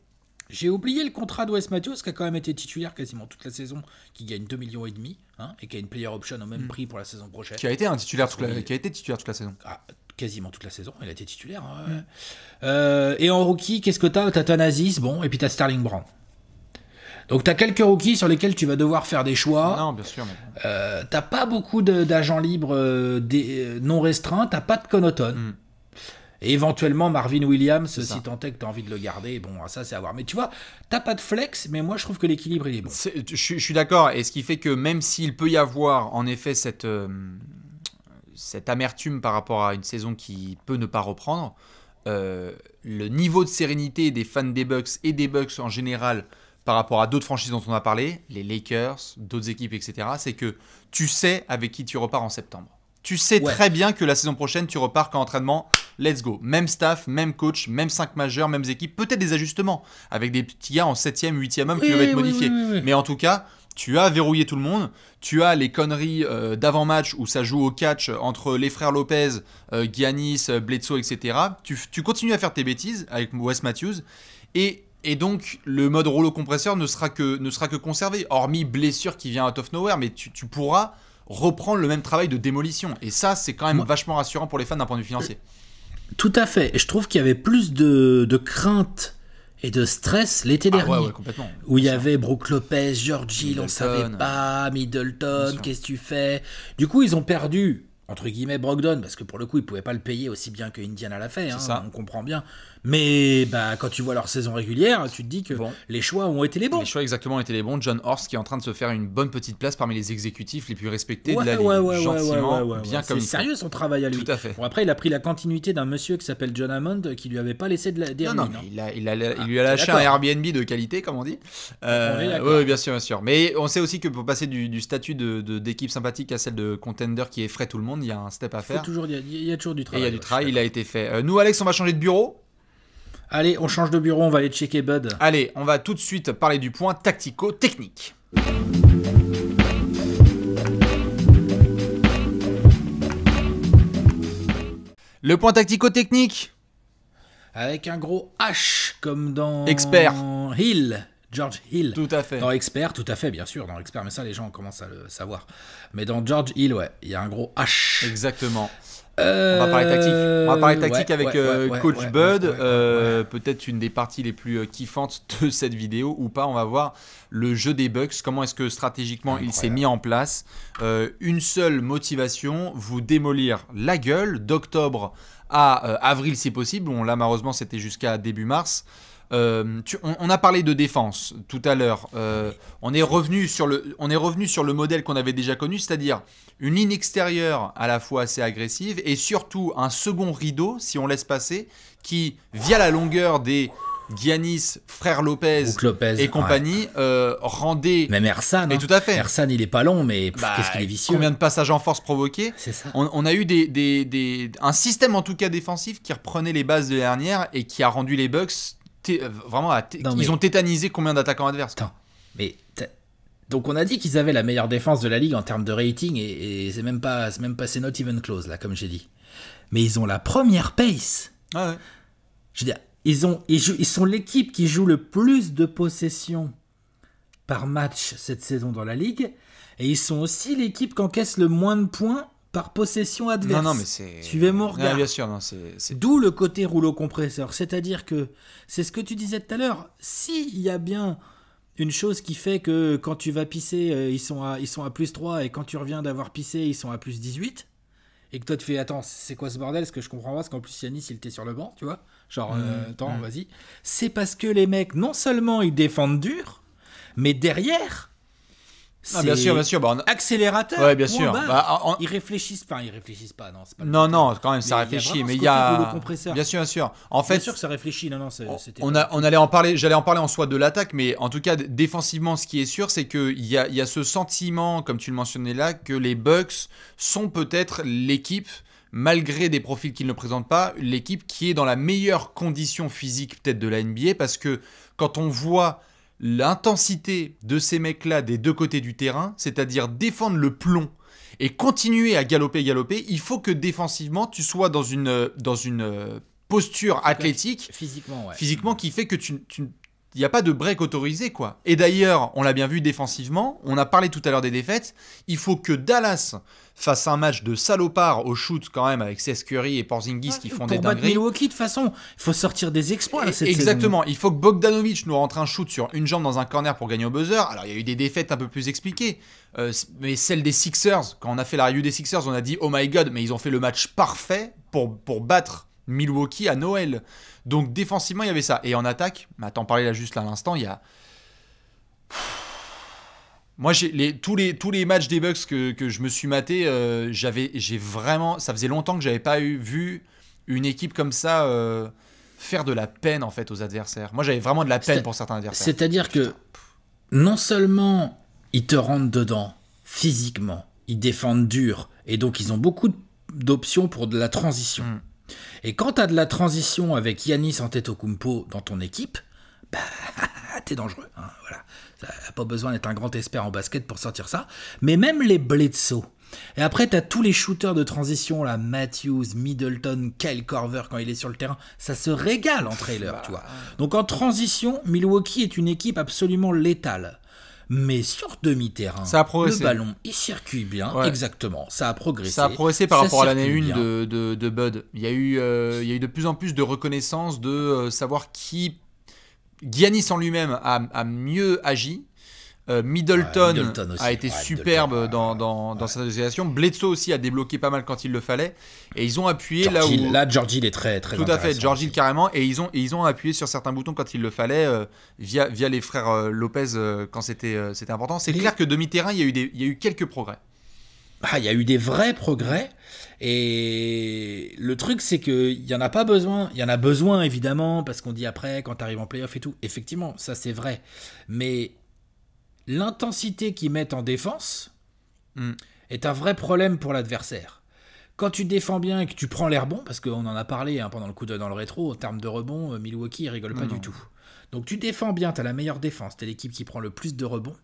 j'ai oublié le contrat d'Ouest Matthews, qui a quand même été titulaire quasiment toute la saison, qui gagne 2 millions et demi, hein, et qui a une player option au même mm. prix pour la saison prochaine. Qui a été titulaire, toute la, qui a été titulaire toute la saison. Ah, quasiment toute la saison, il a été titulaire. Hein, mm. euh, et en rookie, qu'est-ce que t'as T'as Tanazis, bon, et puis t'as Sterling Brown. Donc t'as quelques rookies sur lesquels tu vas devoir faire des choix. Non, bien sûr. Euh, t'as pas beaucoup d'agents libres euh, non restreints, t'as pas de Connaughton. Mm. Et éventuellement Marvin Williams, si tant est que tu as envie de le garder. Bon, ça, c'est à voir. Mais tu vois, n'as pas de flex, mais moi, je trouve que l'équilibre, il est bon. je, suis d'accord. Et ce qui fait que même s'il peut y avoir, en effet, cette, euh, cette amertume par rapport à une saison qui peut ne pas reprendre, euh, le niveau de sérénité des fans des Bucks et des Bucks en général par rapport à d'autres franchises dont on a parlé, les Lakers, d'autres équipes, etc., c'est que tu sais avec qui tu repars en septembre. Tu sais très bien que la saison prochaine, tu repars qu'en entraînement let's go. Même staff, même coach, même 5 majeurs, mêmes équipes, peut-être des ajustements avec des petits gars en 7ème, 8ème homme qui peuvent être modifiés. Mais en tout cas, tu as verrouillé tout le monde, tu as les conneries euh, d'avant-match où ça joue au catch entre les frères Lopez, euh, Giannis, euh, Bledsoe, etc. Tu, continues à faire tes bêtises avec Wes Matthews et, et donc le mode rouleau compresseur ne sera que, ne sera que conservé, hormis blessure qui vient out of nowhere, mais tu, pourras reprendre le même travail de démolition. Et ça, c'est quand même vachement rassurant pour les fans d'un point de vue financier. Euh, tout à fait. Je trouve qu'il y avait plus de, de crainte et de stress l'été ah dernier. Où il y avait Brooke Lopez, Georgie, on savait pas, Middleton, qu'est-ce que tu fais Du coup, ils ont perdu, entre guillemets, Brogdon, parce que pour le coup, ils pouvaient pas le payer aussi bien que Indiana l'a fait. Hein. ça. On comprend bien. Mais bah, quand tu vois leur saison régulière, tu te dis que les choix ont été les bons. Les choix exactement ont été les bons. John Horst qui est en train de se faire une bonne petite place parmi les exécutifs les plus respectés de la gentiment, bien comme C'est sérieux son travail à lui. Tout à fait. après, il a pris la continuité d'un monsieur qui s'appelle John Hammond qui lui avait pas laissé de la des Non, hein. Il, ah, lui a lâché un Airbnb de qualité, comme on dit. Euh, oui, bien sûr, bien sûr. Mais on sait aussi que pour passer du, statut d'équipe de, sympathique à celle de contender qui effraie tout le monde, il y a un step à faire. Il y, a toujours du travail. il y a du travail, il a été fait. Euh, nous, Alex, on va changer de bureau. Allez, on change de bureau, on va aller checker Bud. Allez, on va tout de suite parler du point tactico-technique. Le point tactico-technique Avec un gros H comme dans... Expert. Hill. George Hill. Tout à fait. Dans Expert, tout à fait, bien sûr, dans Expert, mais ça, les gens commencent à le savoir. Mais dans George Hill, ouais, il y a un gros H. Exactement. On va parler tactique. On va tactique avec Coach Bud. Peut-être une des parties les plus euh, kiffantes (laughs) de cette vidéo ou pas. On va voir le jeu des Bucks. Comment est-ce que stratégiquement il s'est mis en place. Euh, une seule motivation vous démolir la gueule d'octobre à euh, avril si possible. bon là malheureusement c'était jusqu'à début mars. Euh, on, a parlé de défense tout à l'heure. Euh, on, est revenu sur le, on est revenu sur le modèle qu'on avait déjà connu, c'est-à-dire une ligne extérieure à la fois assez agressive et surtout un second rideau, si on laisse passer, qui, via la longueur des Giannis, frère Lopez, et compagnie, euh, rendait. Même Ersan. Hein. Mais tout à fait. Ersan, il est pas long, mais bah, qu'est-ce qu'il est vicieux. Combien de passages en force provoqués On, a eu des, un système, en tout cas défensif, qui reprenait les bases de l'année dernière et qui a rendu les Bucks euh, vraiment ils ont tétanisé combien d'attaquants adverses mais donc on a dit qu'ils avaient la meilleure défense de la ligue en termes de rating et, c'est même pas c'est même pas c'est not even close là comme j'ai dit. Mais ils ont la première pace. Ah ouais. Je veux ils ont ils, ils sont l'équipe qui joue le plus de possessions par match cette saison dans la ligue et ils sont aussi l'équipe qui encaisse le moins de points par possession adverse. mais c'est. Suivez mon regard. c'est. D'où le côté rouleau compresseur. C'est-à-dire que, c'est ce que tu disais tout à l'heure, s'il y a bien une chose qui fait que quand tu vas pisser, euh, ils sont à, ils sont à plus 3 et quand tu reviens d'avoir pissé, ils sont à plus 18. Et que toi, tu fais, attends, c'est quoi ce bordel Ce que je comprends pas, parce qu'en plus, Yanis, il était sur le banc, tu vois. Genre, mmh, euh, attends, mmh. vas-y. C'est parce que les mecs, non seulement ils défendent dur, mais derrière, ah, bien sûr, bien sûr. Bah, accélérateur. Ouais, bien sûr. Bah, ils réfléchissent, pas ils réfléchissent pas, non. non, quand même, ça réfléchit, mais il y a. Bien sûr, bien sûr. En fait, sûr que ça réfléchit. Non, non, on, on allait en parler. J'allais en parler en soi de l'attaque, mais en tout cas défensivement, ce qui est sûr, c'est que il y a, y a ce sentiment, comme tu le mentionnais là, que les Bucks sont peut-être l'équipe malgré des profils qu'ils ne présentent pas, l'équipe qui est dans la meilleure condition physique peut-être de la NBA, parce que quand on voit l'intensité de ces mecs-là des deux côtés du terrain, c'est-à-dire défendre le plomb et continuer à galoper, galoper, il faut que défensivement, tu sois dans une, euh, dans une euh, posture athlétique, physiquement, ouais. physiquement qui fait que tu, tu, il n'y a pas de break autorisé, quoi. Et d'ailleurs, on l'a bien vu défensivement, on a parlé tout à l'heure des défaites, il faut que Dallas fasse un match de salopard au shoot quand même avec Seth Curry et Porzingis qui font des dingueries. Milwaukee, de façon, il faut sortir des exploits là, cette Exactement, il faut que Bogdanovic nous rentre un shoot sur une jambe dans un corner pour gagner au buzzer. Alors, il y a eu des défaites un peu plus expliquées, euh, mais celle des Sixers, quand on a fait la review des Sixers, on a dit « Oh my God !» mais ils ont fait le match parfait pour, pour battre Milwaukee à Noël. Donc défensivement, il y avait ça. Et en attaque, t'en parlais là juste à l'instant, il y a. Moi, les, tous, les, tous les matchs des Bucks que, je me suis maté, euh, j'avais, j'ai vraiment, ça faisait longtemps que j'avais pas eu, vu une équipe comme ça euh, faire de la peine en fait aux adversaires. Moi, j'avais vraiment de la peine pour certains adversaires. C'est-à-dire que non seulement ils te rendent dedans physiquement, ils défendent dur et donc ils ont beaucoup d'options pour de la transition. Hmm. Et quand t'as de la transition avec Yanis Antetokounmpo dans ton équipe, bah, (laughs) t'es dangereux. Hein, voilà. T'as pas besoin d'être un grand expert en basket pour sortir ça. Mais même les Bledsoe. Et après, t'as tous les shooters de transition, là, Matthews, Middleton, Kyle Corver quand il est sur le terrain. Ça se régale en trailer, bah. tu vois. Donc en transition, Milwaukee est une équipe absolument létale mais sur demi-terrain, le ballon, il circule bien, exactement, ça a progressé. Ça a progressé par rapport à l'année 1 de, Bud. Il y, a eu, euh, il y a eu de plus en plus de reconnaissance de euh, savoir qui... Giannis en lui-même a mieux agi, euh, Middleton, a été superbe dans, dans, cette association. Bledsoe aussi a débloqué pas mal quand il le fallait. Et ils ont appuyé là où. Là, Georgie, il est très, très Tout à fait, Georgie carrément. Et ils, ont, ils ont appuyé sur certains boutons quand il le fallait euh, via, les frères euh, Lopez quand c'était important. C'est clair que demi-terrain, il y, a eu il y a eu quelques progrès. Ah, il y a eu des vrais progrès. Et le truc, c'est qu'il n'y en a pas besoin. Il y en a besoin, évidemment, parce qu'on dit après, quand tu arrives en playoff et tout. Effectivement, ça c'est vrai. Mais l'intensité qu'ils mettent en défense hmm. est un vrai problème pour l'adversaire. Quand tu défends bien et que tu prends l'air bon, parce qu'on en a parlé hein, pendant le coup dans le rétro, en termes de rebond, euh, Milwaukee rigole pas du tout. Donc tu défends bien, tu as la meilleure défense, tu l'équipe qui prend le plus de rebonds.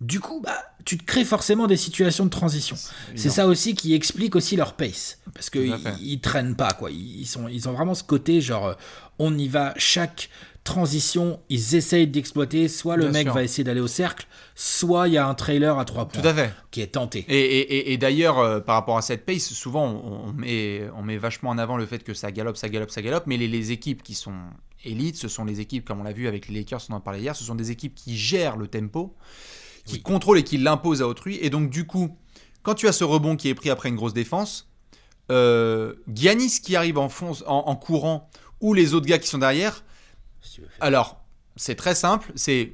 Du coup, bah, tu te crées forcément des situations de transition. C'est ça aussi qui explique aussi leur pace. Parce qu'ils traînent pas, quoi. Ils, sont, ils ont vraiment ce côté, genre, euh, on y va chaque transition, ils essayent d'exploiter. Soit le mec va essayer d'aller au cercle, soit il y a un trailer à trois points. Qui est tenté. Et, et, et, d'ailleurs, euh, par rapport à cette pace, souvent on, met, on met vachement en avant le fait que ça galope, ça galope, ça galope, mais les, les équipes qui sont élites, ce sont les équipes, comme on l'a vu avec les Lakers, on en parlait hier, ce sont des équipes qui gèrent le tempo qui contrôle et qui l'impose à autrui. Et donc, du coup, quand tu as ce rebond qui est pris après une grosse défense, euh, Giannis qui arrive en, en, courant ou les autres gars qui sont derrière. alors, c'est très simple, c'est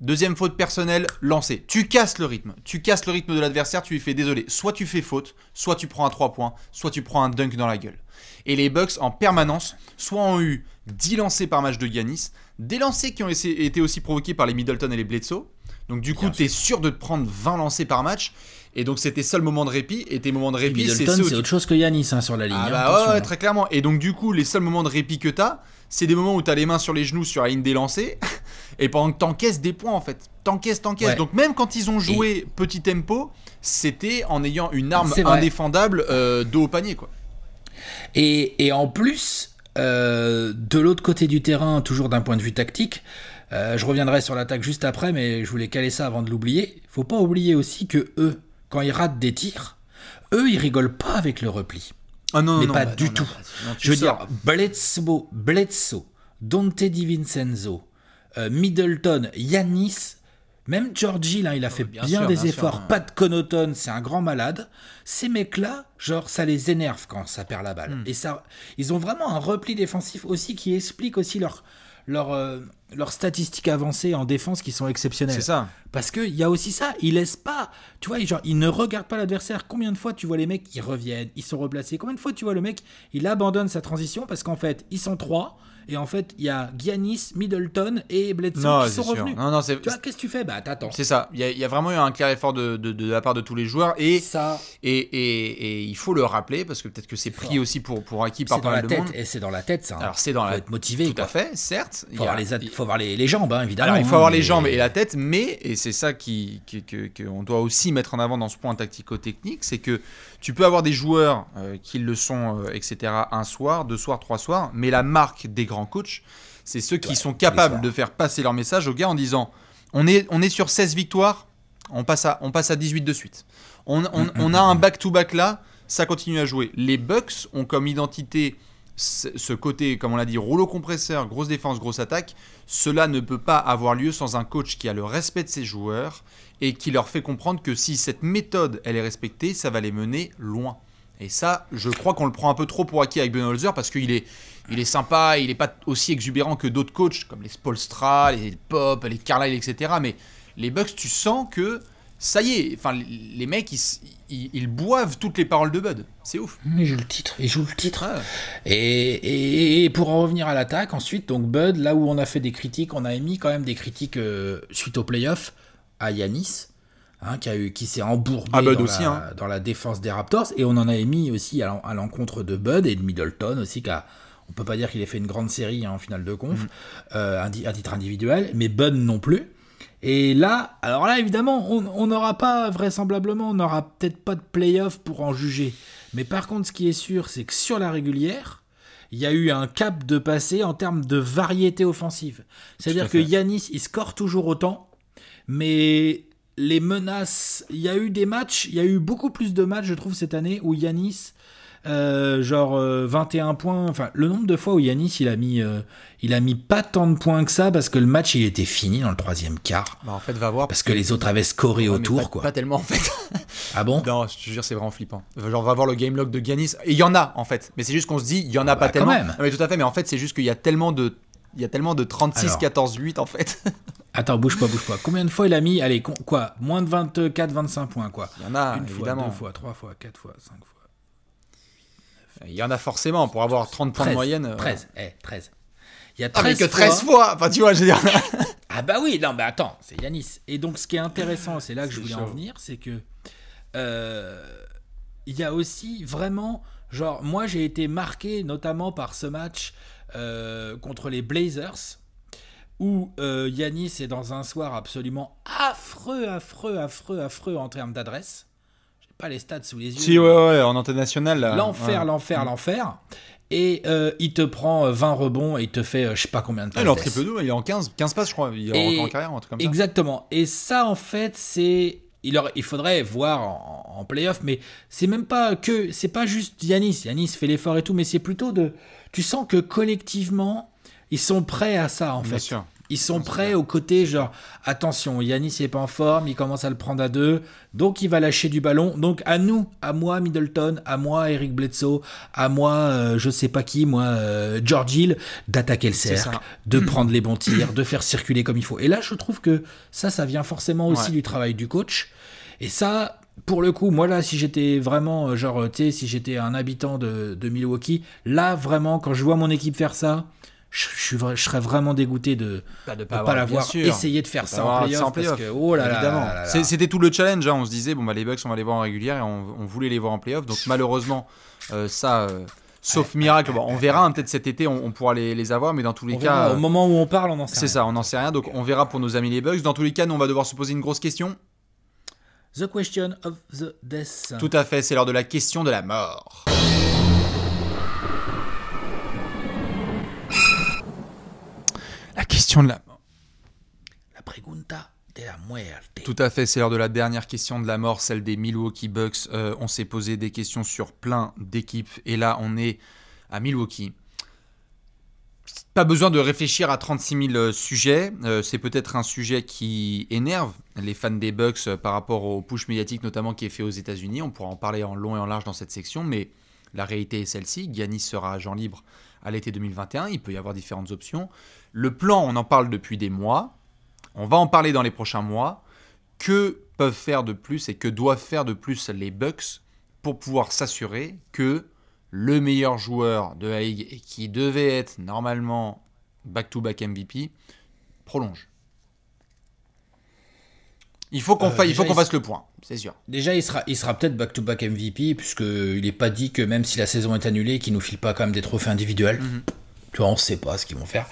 deuxième faute personnelle, lancée. Tu casses le rythme, tu casses le rythme de l'adversaire, tu lui fais désolé. Soit tu fais faute, soit tu prends un 3 points, soit tu prends un dunk dans la gueule. Et les Bucks en permanence, soit ont eu 10 lancés par match de Giannis, des lancers qui ont été aussi provoqués par les Middleton et les Bledsoe, donc du coup, tu es sûr de te prendre 20 lancers par match. Et donc c'était seul moment de répit. Et tes moments de répit, c'est c'est autre chose que Yanis hein, sur la ligne. Ah hein, bah ouais, hein. très clairement. Et donc du coup, les seuls moments de répit que t'as, c'est des moments où tu as les mains sur les genoux sur la ligne des lancers. (laughs) et pendant que t'encaisses des points en fait. T'encaisses, t'encaisses. Donc même quand ils ont joué petit tempo, c'était en ayant une arme indéfendable euh, dos au panier quoi. Et, en plus, euh, de l'autre côté du terrain, toujours d'un point de vue tactique, euh, je reviendrai sur l'attaque juste après, mais je voulais caler ça avant de l'oublier. Faut pas oublier aussi que eux, quand ils ratent des tirs, eux, ils rigolent pas avec le repli. Ah non, mais pas bah, du tout. Bah, je veux dire, Bledsoe, Bledsoe, Dante Di Vincenzo, euh, Middleton, Yanis, même Georgie, hein, là, il a ah fait bien, des efforts. pas hein. de Pat c'est un grand malade. Ces mecs-là, genre, ça les énerve quand ça perd la balle. Hmm. Et ça, ils ont vraiment un repli défensif aussi qui explique aussi leur, leur, euh, leurs statistiques avancées en défense qui sont exceptionnelles. C'est ça. Parce qu'il y a aussi ça, ils pas. Tu vois, ils ne regardent pas l'adversaire. Combien de fois tu vois les mecs, qui reviennent, ils sont replacés Combien de fois tu vois le mec, il abandonne sa transition parce qu'en fait, ils sont trois et en fait, il y a Giannis, Middleton et Bledsoe qui sont revenus. qu'est-ce que tu fais Bah, t'attends. C'est ça. Il y, a vraiment eu un clair effort de, la part de tous les joueurs. Et, Et, il faut le rappeler parce que peut-être que c'est pris aussi pour, pour acquis par pas mal de tête. Et c'est dans la tête, ça. Hein. Alors, c'est dans faut la... être motivé. Tout fait, certes. Il faut, avoir, hein, les, faut les, jambes, évidemment. il faut avoir les jambes et la tête, mais, et c'est ça qu'on doit aussi mettre en avant dans ce point tactico-technique, c'est que tu peux avoir des joueurs euh, qui le sont, euh, etc., un soir, deux soirs, trois soirs, mais la marque des grands coachs, c'est ceux qui sont capables de faire passer leur message aux gars en disant on est, on est sur 16 victoires, on passe à, on passe à 18 de suite. On, mm, mm, mm, a un back-to-back -back là, ça continue à jouer. Les Bucks ont comme identité ce côté, comme on l'a dit, rouleau compresseur, grosse défense, grosse attaque, cela ne peut pas avoir lieu sans un coach qui a le respect de ses joueurs, et qui leur fait comprendre que si cette méthode, elle est respectée, ça va les mener loin. Et ça, je crois qu'on le prend un peu trop pour acquis avec Ben Holzer parce qu'il est, il est sympa, il est pas aussi exubérant que d'autres coachs comme les Spolstra, les Pop, les Carlyle, etc. Mais les Bucks, tu sens que ça y est, enfin les mecs ils, boivent toutes les paroles de Bud. C'est ouf. Ils joue le titre, Il joue le titre. Ah et, pour en revenir à l'attaque, ensuite donc Bud, là où on a fait des critiques, on a émis quand même des critiques euh, suite au playoff à Yanis. Hein, qui, qui s'est embourbé ah, hein. dans, la, défense des Raptors. Et on en a mis aussi à l'encontre de Bud et de Middleton aussi, qui on peut pas dire qu'il ait fait une grande série hein, en finale de conf, à mhm. euh, titre individuel, mais Bud non plus. Et là, alors là, évidemment, on n'aura pas, vraisemblablement, on n'aura peut-être pas de playoff pour en juger. Mais par contre, ce qui est sûr, c'est que sur la régulière, il y a eu un cap de passé en termes de variété offensive. C'est-à-dire que Yanis, il score toujours autant, mais les menaces, il y a eu des matchs, il y a eu beaucoup plus de matchs, je trouve, cette année où Yanis. Euh, genre 21 euh, points. Enfin, le nombre de fois où Yanis il a mis, euh, il a mis pas tant de points que ça parce que le match il était fini dans le troisième quart. Bah, en fait, va voir parce que les autres avaient scoré autour quoi. Pas tellement en fait. (laughs) ah bon Non, je te jure, c'est vraiment flippant. Genre, va voir le game log de Yanis. il y en a en fait, mais c'est juste qu'on se dit, il y en a ah bah, pas tellement. mais tout à fait. Mais en fait, c'est juste qu'il y a tellement de, il y a tellement de 36, 14, 8 en fait. (laughs) Attends, bouge pas, bouge pas. Combien de fois il a mis Allez, quoi Moins de 24, 25 points, quoi. Il y en a, Une évidemment. Fois, deux fois, trois fois, quatre fois, cinq fois. Il y en a forcément pour avoir 30 points de moyenne. 13, euh, eh, 13. Il y a 13 ah, que 13 fois. enfin, tu vois, je veux dire. (laughs) ah, bah oui, non, mais attends, c'est Yanis. Et donc, ce qui est intéressant, c'est là que je voulais en venir, c'est que. Euh, il y a aussi vraiment. Genre, moi, j'ai été marqué notamment par ce match euh, contre les Blazers où euh, Yanis est dans un soir absolument affreux, affreux, affreux, affreux en termes d'adresse. J'ai pas les stats sous les yeux. Si, ouais, ouais, en nationale L'enfer, l'enfer, l'enfer. Et euh, il te prend 20 euh, rebonds et il te fait je sais pas combien de passes. Ah, il triple il est en 15, 15 passes, je crois. Il est en carrière, un truc comme Exactement. Et ça, en fait, c'est. Il, faudrait voir en, en playoff, mais c'est même pas que. C'est pas juste Yanis. Yanis fait l'effort et tout, mais c'est plutôt de. Tu sens que collectivement, ils sont prêts à ça, en fait. Ils sont prêts au côté genre attention, Yanis n'est pas en forme, il commence à le prendre à deux, donc il va lâcher du ballon. Donc à nous, à moi Middleton, à moi Eric Bledsoe, à moi euh, je sais pas qui, moi euh, George Hill, d'attaquer le cercle, de prendre les bons tirs, de faire circuler comme il faut. Et là, je trouve que ça, ça vient forcément aussi du travail du coach. Et ça, pour le coup, moi là, si j'étais vraiment, euh, genre, tu sais, si j'étais un habitant de, de Milwaukee, là vraiment, quand je vois mon équipe faire ça, je, serais vraiment dégoûté de ne bah, pas, l'avoir essayé de faire ça en playoff. oh là là, C'était tout le challenge. Hein. On se disait, bon, bah, les Bucks, on va les voir en régulière et on, voulait les voir en playoff. Donc (laughs) malheureusement, euh, ça. Euh, sauf miracle, on verra hein, peut-être cet été, on, pourra les, les avoir, mais dans tous les cas, au moment où on parle, on n'en sait rien. C'est ça, on n'en sait rien, donc on verra pour nos amis les bugs. Dans tous les cas, nous on va devoir se poser une grosse question. The question of the death. Tout à fait, c'est l'heure de la question de la mort. La question de la mort. La pregunta de la muerte. Tout à fait, c'est l'heure de la dernière question de la mort, celle des Milwaukee Bucks. Euh, on s'est posé des questions sur plein d'équipes et là on est à Milwaukee. Pas besoin de réfléchir à 36 000 euh, sujets. Euh, c'est peut-être un sujet qui énerve les fans des Bucks par rapport au push médiatique notamment qui est fait aux États-Unis. On pourra en parler en long et en large dans cette section, mais la réalité est celle-ci. Giannis sera agent libre à l'été 2021. Il peut y avoir différentes options. Le plan, on en parle depuis des mois. On va en parler dans les prochains mois. Que peuvent faire de plus et que doivent faire de plus les Bucks pour pouvoir s'assurer que le meilleur joueur de la ligue et qui devait être normalement back to -back MVP prolonge il faut qu'on euh, fasse le point, c'est sûr. Déjà, il sera, il sera peut-être back-to-back MVP, puisqu'il n'est pas dit que même si la saison est annulée, qu'il nous file pas quand même des trophées individuels. Mhm. Tu vois, on sait pas ce qu'ils vont faire.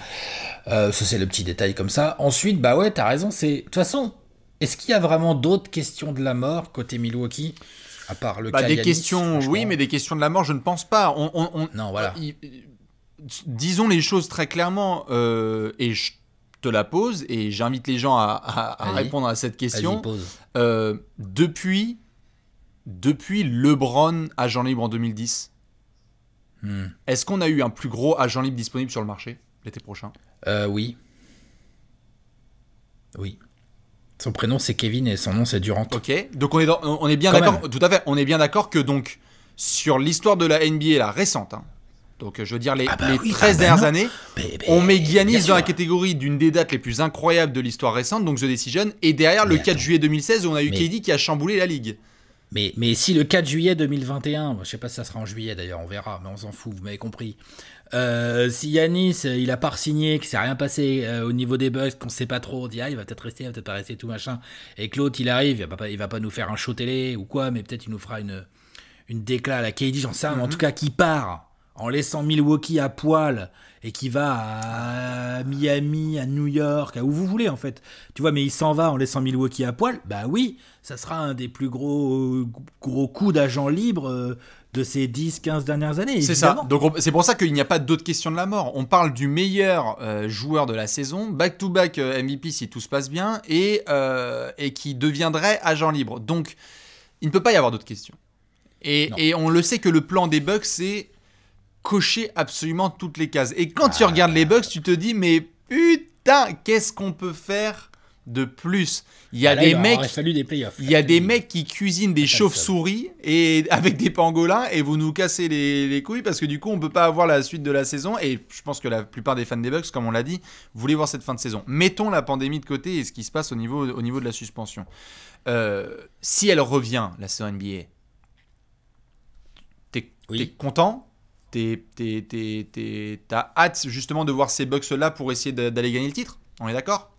Euh, ça, c'est le petit détail comme ça. Ensuite, bah ouais, t'as raison. De toute façon, est-ce qu'il y a vraiment d'autres questions de la mort côté Milwaukee à part le bah, Des questions, oui, mais des questions de la mort, je ne pense pas. On, non, voilà. Euh, euh, disons les choses très clairement, et je la pose et j'invite les gens à, répondre à cette question. Euh, depuis, depuis LeBron agent libre en 2010, hmm. est-ce qu'on a eu un plus gros agent libre disponible sur le marché l'été prochain euh, Oui. Oui. Son prénom c'est Kevin et son nom c'est Durant. Ok, donc on est, on est bien d'accord. Tout à fait. On est bien d'accord que donc sur l'histoire de la NBA la récente, hein, donc, euh, je veux dire, les, 13 ah bah ah bah dernières années, on met Giannis dans la catégorie d'une des dates les plus incroyables de l'histoire récente, donc The Decision, et derrière le 4 juillet 2016, où on a eu mais... qui a chamboulé la ligue. Mais, mais si le 4 juillet 2021, je sais pas si ça sera en juillet d'ailleurs, on verra, mais on s'en fout, vous m'avez compris. Euh, si Yanis, euh, il a pas signé, qu'il s'est rien passé au niveau des bugs, qu'on sait pas trop, on dit ah, il va peut-être rester, il va peut-être pas rester, tout machin. Et que il arrive, il va, pas, il va pas nous faire un show télé ou quoi, mais peut-être il nous fera une, une déclat à la KD, j'en sais, mais en mm-hmm. tout cas, qui part en laissant Milwaukee à poil et qui va à Miami, à New York, à où vous voulez en fait. Tu vois, mais il s'en va en laissant Milwaukee à poil. Bah oui, ça sera un des plus gros gros coups d'agent libre euh, de ces 10-15 dernières années. C'est ça. Donc c'est pour ça qu'il n'y a pas d'autres questions de la mort. On parle du meilleur euh, joueur de la saison, back-to-back euh, MVP si tout se passe bien, et, et qui deviendrait agent libre. Donc il ne peut pas y avoir d'autres questions. Et, et on le sait que le plan des Bucks, c'est cocher absolument toutes les cases. Et quand tu ah, regardes les bugs, tu te dis, mais putain, qu'est-ce qu'on peut faire de plus Il y a ah, des mecs, des il y a des mecs qui cuisinent des ah, chauves-souris et (laughs) avec des pangolins et vous nous cassez les, les, couilles parce que du coup on peut pas avoir la suite de la saison et je pense que la plupart des fans des bugs, comme on l'a dit, voulaient voir cette fin de saison. Mettons la pandémie de côté et ce qui se passe au niveau, au niveau de la suspension. Euh, si elle revient la saison NBA, t'es es content t'as hâte justement de voir ces Bucks-là pour essayer d'aller gagner le titre On est d'accord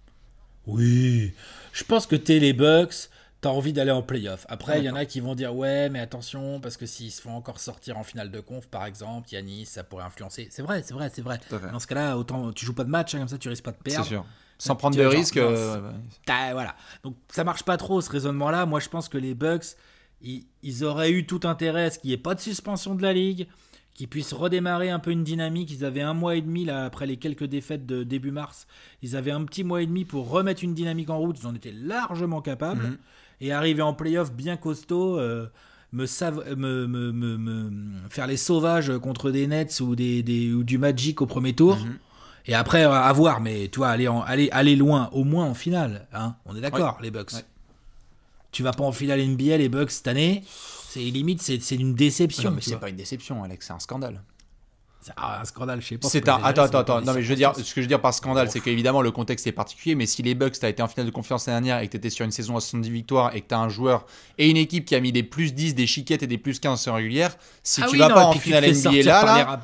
Oui. Je pense que t'es les Bucks, t'as envie d'aller en playoff. Après, il y en a qui vont dire ouais, mais attention, parce que s'ils se font encore sortir en finale de conf, par exemple, Yanis, ça pourrait influencer. C'est vrai, c'est vrai, c'est vrai. Dans ce cas-là, autant tu joues pas de match, hein, comme ça tu risques pas de perdre. C'est sûr. Sans prendre de risques. Euh, voilà. Donc ça marche pas trop ce raisonnement-là. Moi, je pense que les Bucks, ils, auraient eu tout intérêt à ce qu'il n'y ait pas de suspension de la ligue qu'ils puissent redémarrer un peu une dynamique. Ils avaient un mois et demi là, après les quelques défaites de début mars. Ils avaient un petit mois et demi pour remettre une dynamique en route. Ils en étaient largement capables. Mmh. Et arriver en playoff bien costaud, euh, me, faire les sauvages contre des Nets ou, des, ou du Magic au premier tour. Mmh. Et après, avoir euh, mais tu vois, aller, aller, aller loin, au moins en finale. Hein. On est d'accord, les Bucks. Tu vas pas en finale NBA, les Bucks, cette année c'est limite, c'est une déception. mais c'est pas une déception, Alex, c'est un scandale. Ah, un scandale, je sais pas. Attends, attends, attends. Non, mais je veux dire, ce que je veux dire par scandale, c'est qu'évidemment, le contexte est particulier, mais si les Bucks, t'as été en finale de confiance l'année dernière et que t'étais sur une saison à 70 victoires et que t'as un joueur et une équipe qui a mis des plus 10, des chiquettes et des plus 15 en régulière, si ah tu vas pas en finale NBA là,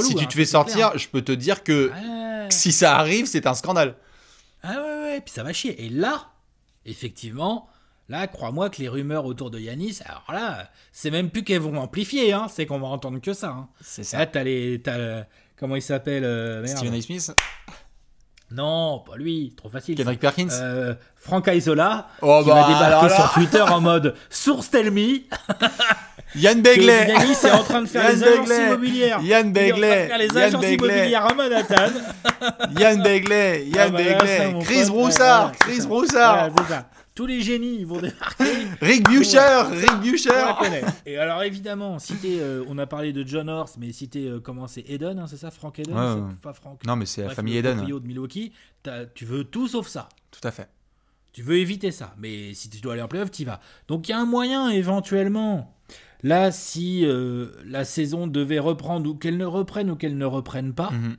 si tu te fais sortir, je peux te dire que si ça arrive, c'est un scandale. Ah ouais, ouais, puis ça va chier. Et là, effectivement, Là, crois-moi que les rumeurs autour de Yanis, alors là, c'est même plus qu'elles vont amplifier, hein, c'est qu'on va entendre que ça. Hein. C'est ça. Là, t'as les. comment il s'appelle euh, A. Smith Non, pas lui, trop facile. Kendrick Perkins euh, Frank Isola, oh, bah, qui m'a débarqué sur Twitter en mode (laughs) Source Tell Me. (laughs) Yann Begley Yannis est en train de faire (laughs) Yann les agences immobilières. Yann Begley faire les agences Yann immobilières à Manhattan. Yann Begley ah, Yann bah Begley Chris Broussard Chris Broussard tous les génies vont débarquer. (laughs) Rick ah Bucher, Rick Bucher. Et alors évidemment, euh, on a parlé de John Horst, mais citer euh, comment c'est Eden, hein, c'est ça, Frank Eden, Non, mais c'est la famille Eden. tu veux tout sauf ça. Tout à fait. Tu veux éviter ça, mais si tu dois aller en playoff, t'y vas. Donc il y a un moyen éventuellement. Là, si euh, la saison devait reprendre ou qu'elle ne reprenne ou qu'elle ne reprenne pas, mhm.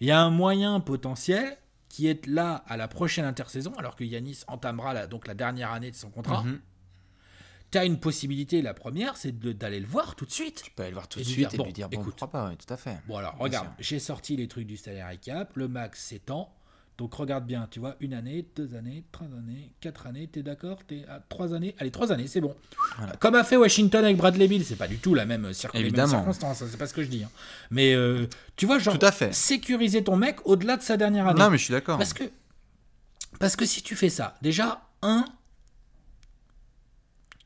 il y a un moyen potentiel qui est là à la prochaine intersaison, alors que Yanis entamera la, donc la dernière année de son contrat. Mhm. Tu as une possibilité, la première, c'est d'aller le voir tout de suite. Tu peux aller le voir tout de suite et lui dire, bon, écoute, pas, tout à fait. Bon, alors, regarde, j'ai sorti les trucs du salaire cap, le max s'étend, donc regarde bien, tu vois, une année, deux années, trois années, quatre années, t'es d'accord T'es à trois années Allez, trois années, c'est bon. Comme a fait Washington avec Bradley Bill, c'est pas du tout la même euh, circonstance, hein, c'est pas ce que je dis. Hein. Mais euh, tu vois, genre, sécuriser ton mec au-delà de sa dernière année. Non, mais je suis d'accord. Parce que, parce que si tu fais ça, déjà, un,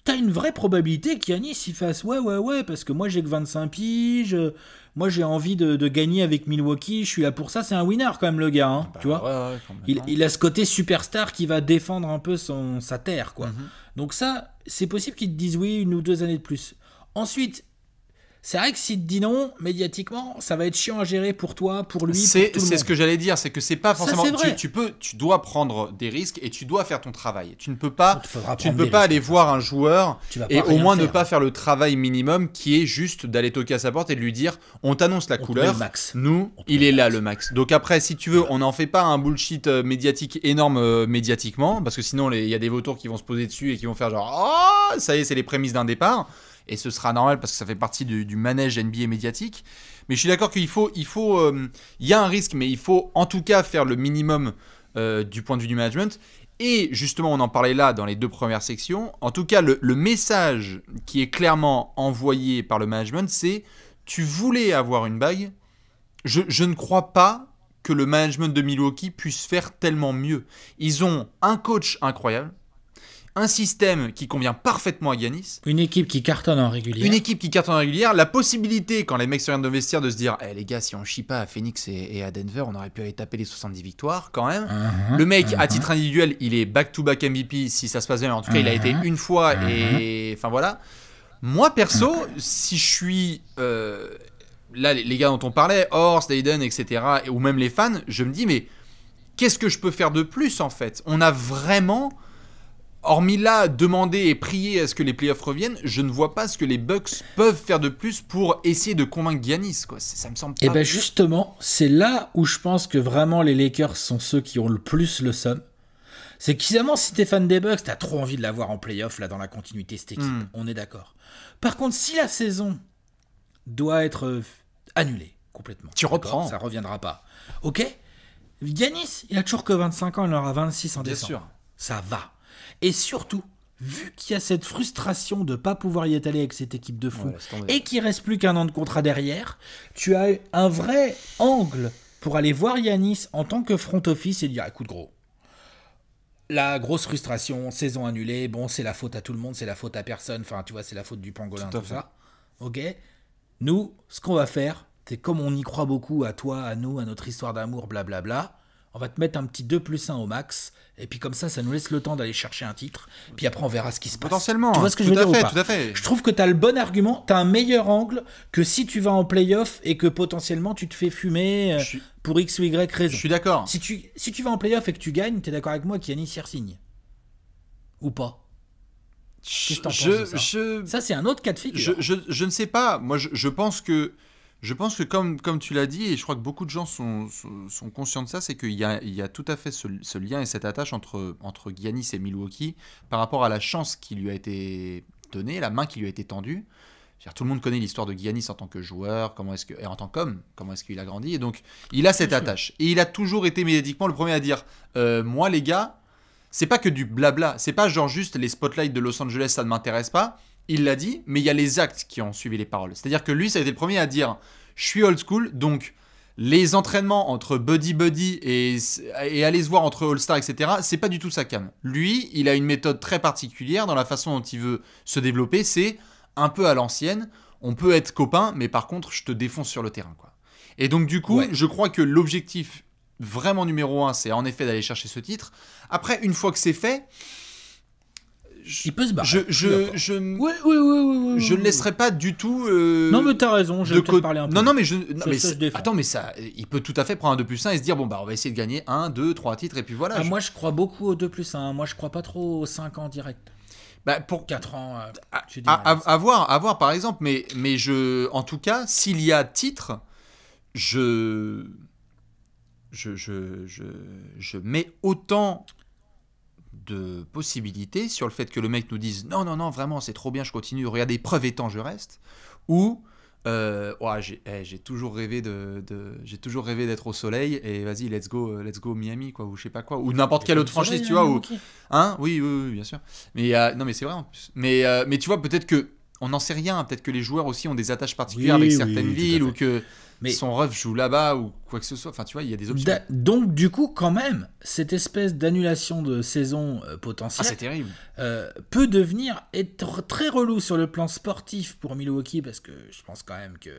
t'as une vraie probabilité qu'Yanis s'y fasse ouais, ouais, ouais, parce que moi j'ai que 25 piges, euh, moi j'ai envie de, gagner avec Milwaukee, je suis là pour ça, c'est un winner quand même le gars, hein, bah tu vois. Hein. il, a ce côté superstar qui va défendre un peu son, sa terre, quoi. Mhm. Donc ça, c'est possible qu'ils te disent oui une ou deux années de plus. Ensuite, c'est vrai que s'il te dit non, médiatiquement, ça va être chiant à gérer pour toi, pour lui. C'est ce que j'allais dire, c'est que c'est pas forcément. tu, tu, peux, tu dois prendre des risques et tu dois faire ton travail. Tu ne peux pas, tu ne peux pas aller hein. voir un joueur et au moins ne pas faire le travail minimum qui est juste d'aller toquer à sa porte et de lui dire on t'annonce la couleur. Max. Nous, il est là le max. Donc après, si tu veux, on n'en fait pas un bullshit euh, médiatique énorme euh, médiatiquement parce que sinon il y a des vautours qui vont se poser dessus et qui vont faire genre oh ça y est, c'est les prémices d'un départ et ce sera normal parce que ça fait partie du, du manège NBA médiatique. Mais je suis d'accord qu'il faut, il faut, euh, il y a un risque, mais il faut en tout cas faire le minimum euh, du point de vue du management. Et justement, on en parlait là dans les deux premières sections. En tout cas, le, message qui est clairement envoyé par le management, c'est tu voulais avoir une bague. Je, je ne crois pas que le management de Milwaukee puisse faire tellement mieux. Ils ont un coach incroyable un système qui convient parfaitement à Yanis. Une équipe qui cartonne en régulière. Une équipe qui cartonne en régulière. La possibilité, quand les mecs se viennent d'investir, de se dire Eh les gars, si on chie pas à Phoenix et, à Denver, on aurait pu aller taper les 70 victoires quand même. Uh-huh, le mec, à uh-huh. titre individuel, il est back-to-back MVP si ça se passe bien. En tout cas, il a été uh-huh. une fois et. Enfin voilà. Moi, perso, si je suis. Euh, là, les, gars dont on parlait, Horst, Hayden, etc., ou même les fans, je me dis Mais qu'est-ce que je peux faire de plus en fait On a vraiment Hormis là, demander et prier à ce que les playoffs reviennent, je ne vois pas ce que les Bucks peuvent faire de plus pour essayer de convaincre Giannis. Quoi. Ça, me semble. Eh pas et bien justement, c'est là où je pense que vraiment les Lakers sont ceux qui ont le plus le somme. C'est qu'évidemment, si t'es fan des Bucks, t'as trop envie de l'avoir en playoff, là, dans la continuité, cette équipe. Hmm. On est d'accord. Par contre, si la saison doit être euh, annulée complètement. Tu reprends. Ça reviendra pas. Ok Giannis, il a toujours que 25 ans, il aura 26 en Bien décembre. Sûr. Ça va. Et surtout, vu qu'il y a cette frustration de ne pas pouvoir y être avec cette équipe de fou et qu'il reste plus qu'un an de contrat derrière, tu as un vrai angle pour aller voir Yanis en tant que front office et dire écoute gros, la grosse frustration, saison annulée, bon c'est la faute à tout le monde, c'est la faute à personne, enfin tu vois c'est la faute du pangolin, tout ça. Ok Nous, ce qu'on va faire, c'est comme on y croit beaucoup à toi, à nous, à notre histoire d'amour, blablabla, on va te mettre un petit 2 plus 1 au max, et puis comme ça, ça nous laisse le temps d'aller chercher un titre, puis après on verra ce qui se passe. Potentiellement. Tu vois ce que je hein. veux dire tout à fait. Je trouve que tu as le bon argument, tu as un meilleur angle que si tu vas en playoff et que potentiellement tu te fais fumer euh, pour X ou Y raison. Je suis d'accord. Si tu, si tu vas en playoff et que tu gagnes, tu es d'accord avec moi qu'il y signe Ou pas Qu'est-ce que je, penses de ça, ça c'est un autre cas de figure. Je, je ne sais pas. Moi, je, pense que je pense que comme, comme tu l'as dit, et je crois que beaucoup de gens sont, conscients de ça, c'est qu'il y a, il y tout à fait ce, lien et cette attache entre, entre Giannis et Milwaukee par rapport à la chance qui lui a été donnée, la main qui lui a été tendue. tout le monde connaît l'histoire de Giannis en tant que joueur, comment est-ce que, et en tant qu'homme, comment est-ce qu'il a grandi. Et donc, il a cette attache. Et il a toujours été médiatiquement le premier à dire euh, Moi, les gars, c'est pas que du blabla. C'est pas genre juste les spotlights de Los Angeles, ça ne m'intéresse pas il l'a dit, mais il y a les actes qui ont suivi les paroles. C'est-à-dire que lui, ça a été le premier à dire Je suis old school, donc les entraînements entre Buddy Buddy et, et aller se voir entre All-Star, etc., c'est pas du tout sa cam. Lui, il a une méthode très particulière dans la façon dont il veut se développer c'est un peu à l'ancienne. On peut être copain, mais par contre, je te défonce sur le terrain. quoi. Et donc, du coup, je crois que l'objectif vraiment numéro un, c'est en effet d'aller chercher ce titre. Après, une fois que c'est fait, il peut se barrer. Je, je, je, oui, oui, oui, je ne laisserai pas du tout. Euh, non, mais t'as raison, j'ai peut parler un peu. Non, non, mais je. ça, attends, mais ça, il peut tout à fait prendre un 2 plus 1 et se dire, bon, bah, on va essayer de gagner 1, 2, 3 titres, et puis voilà. Ah, moi, je crois beaucoup au 2 plus 1. Hein. Moi, je crois pas trop aux 5 ans direct. Bah, pour 4 ans, euh, ah, tu à, voir, à voir, par exemple, mais, mais je. En tout cas, s'il y a titre, Je, je, je, je, mets autant possibilités sur le fait que le mec nous dise non, non, non, vraiment, c'est trop bien, je continue, regardez, preuve étant, je reste, ou euh, ouais, eh, j'ai toujours rêvé de, j'ai toujours rêvé d'être au soleil et vas-y let's go euh, let's go Miami quoi ou je sais pas quoi ou n'importe quelle autre franchise tu vois ou hein oui, oui, bien sûr mais euh, non mais c'est vrai en plus mais mais tu vois peut-être que on n'en sait rien peut-être que les joueurs aussi ont des attaches particulières avec certaines villes ou que son ref joue là-bas ou quoi que ce soit. Enfin, tu vois, il y a des options. Donc, du coup, quand même, cette espèce d'annulation de saison euh, potentielle ah, terrible. Euh, peut devenir être très relou sur le plan sportif pour Milwaukee parce que je pense quand même que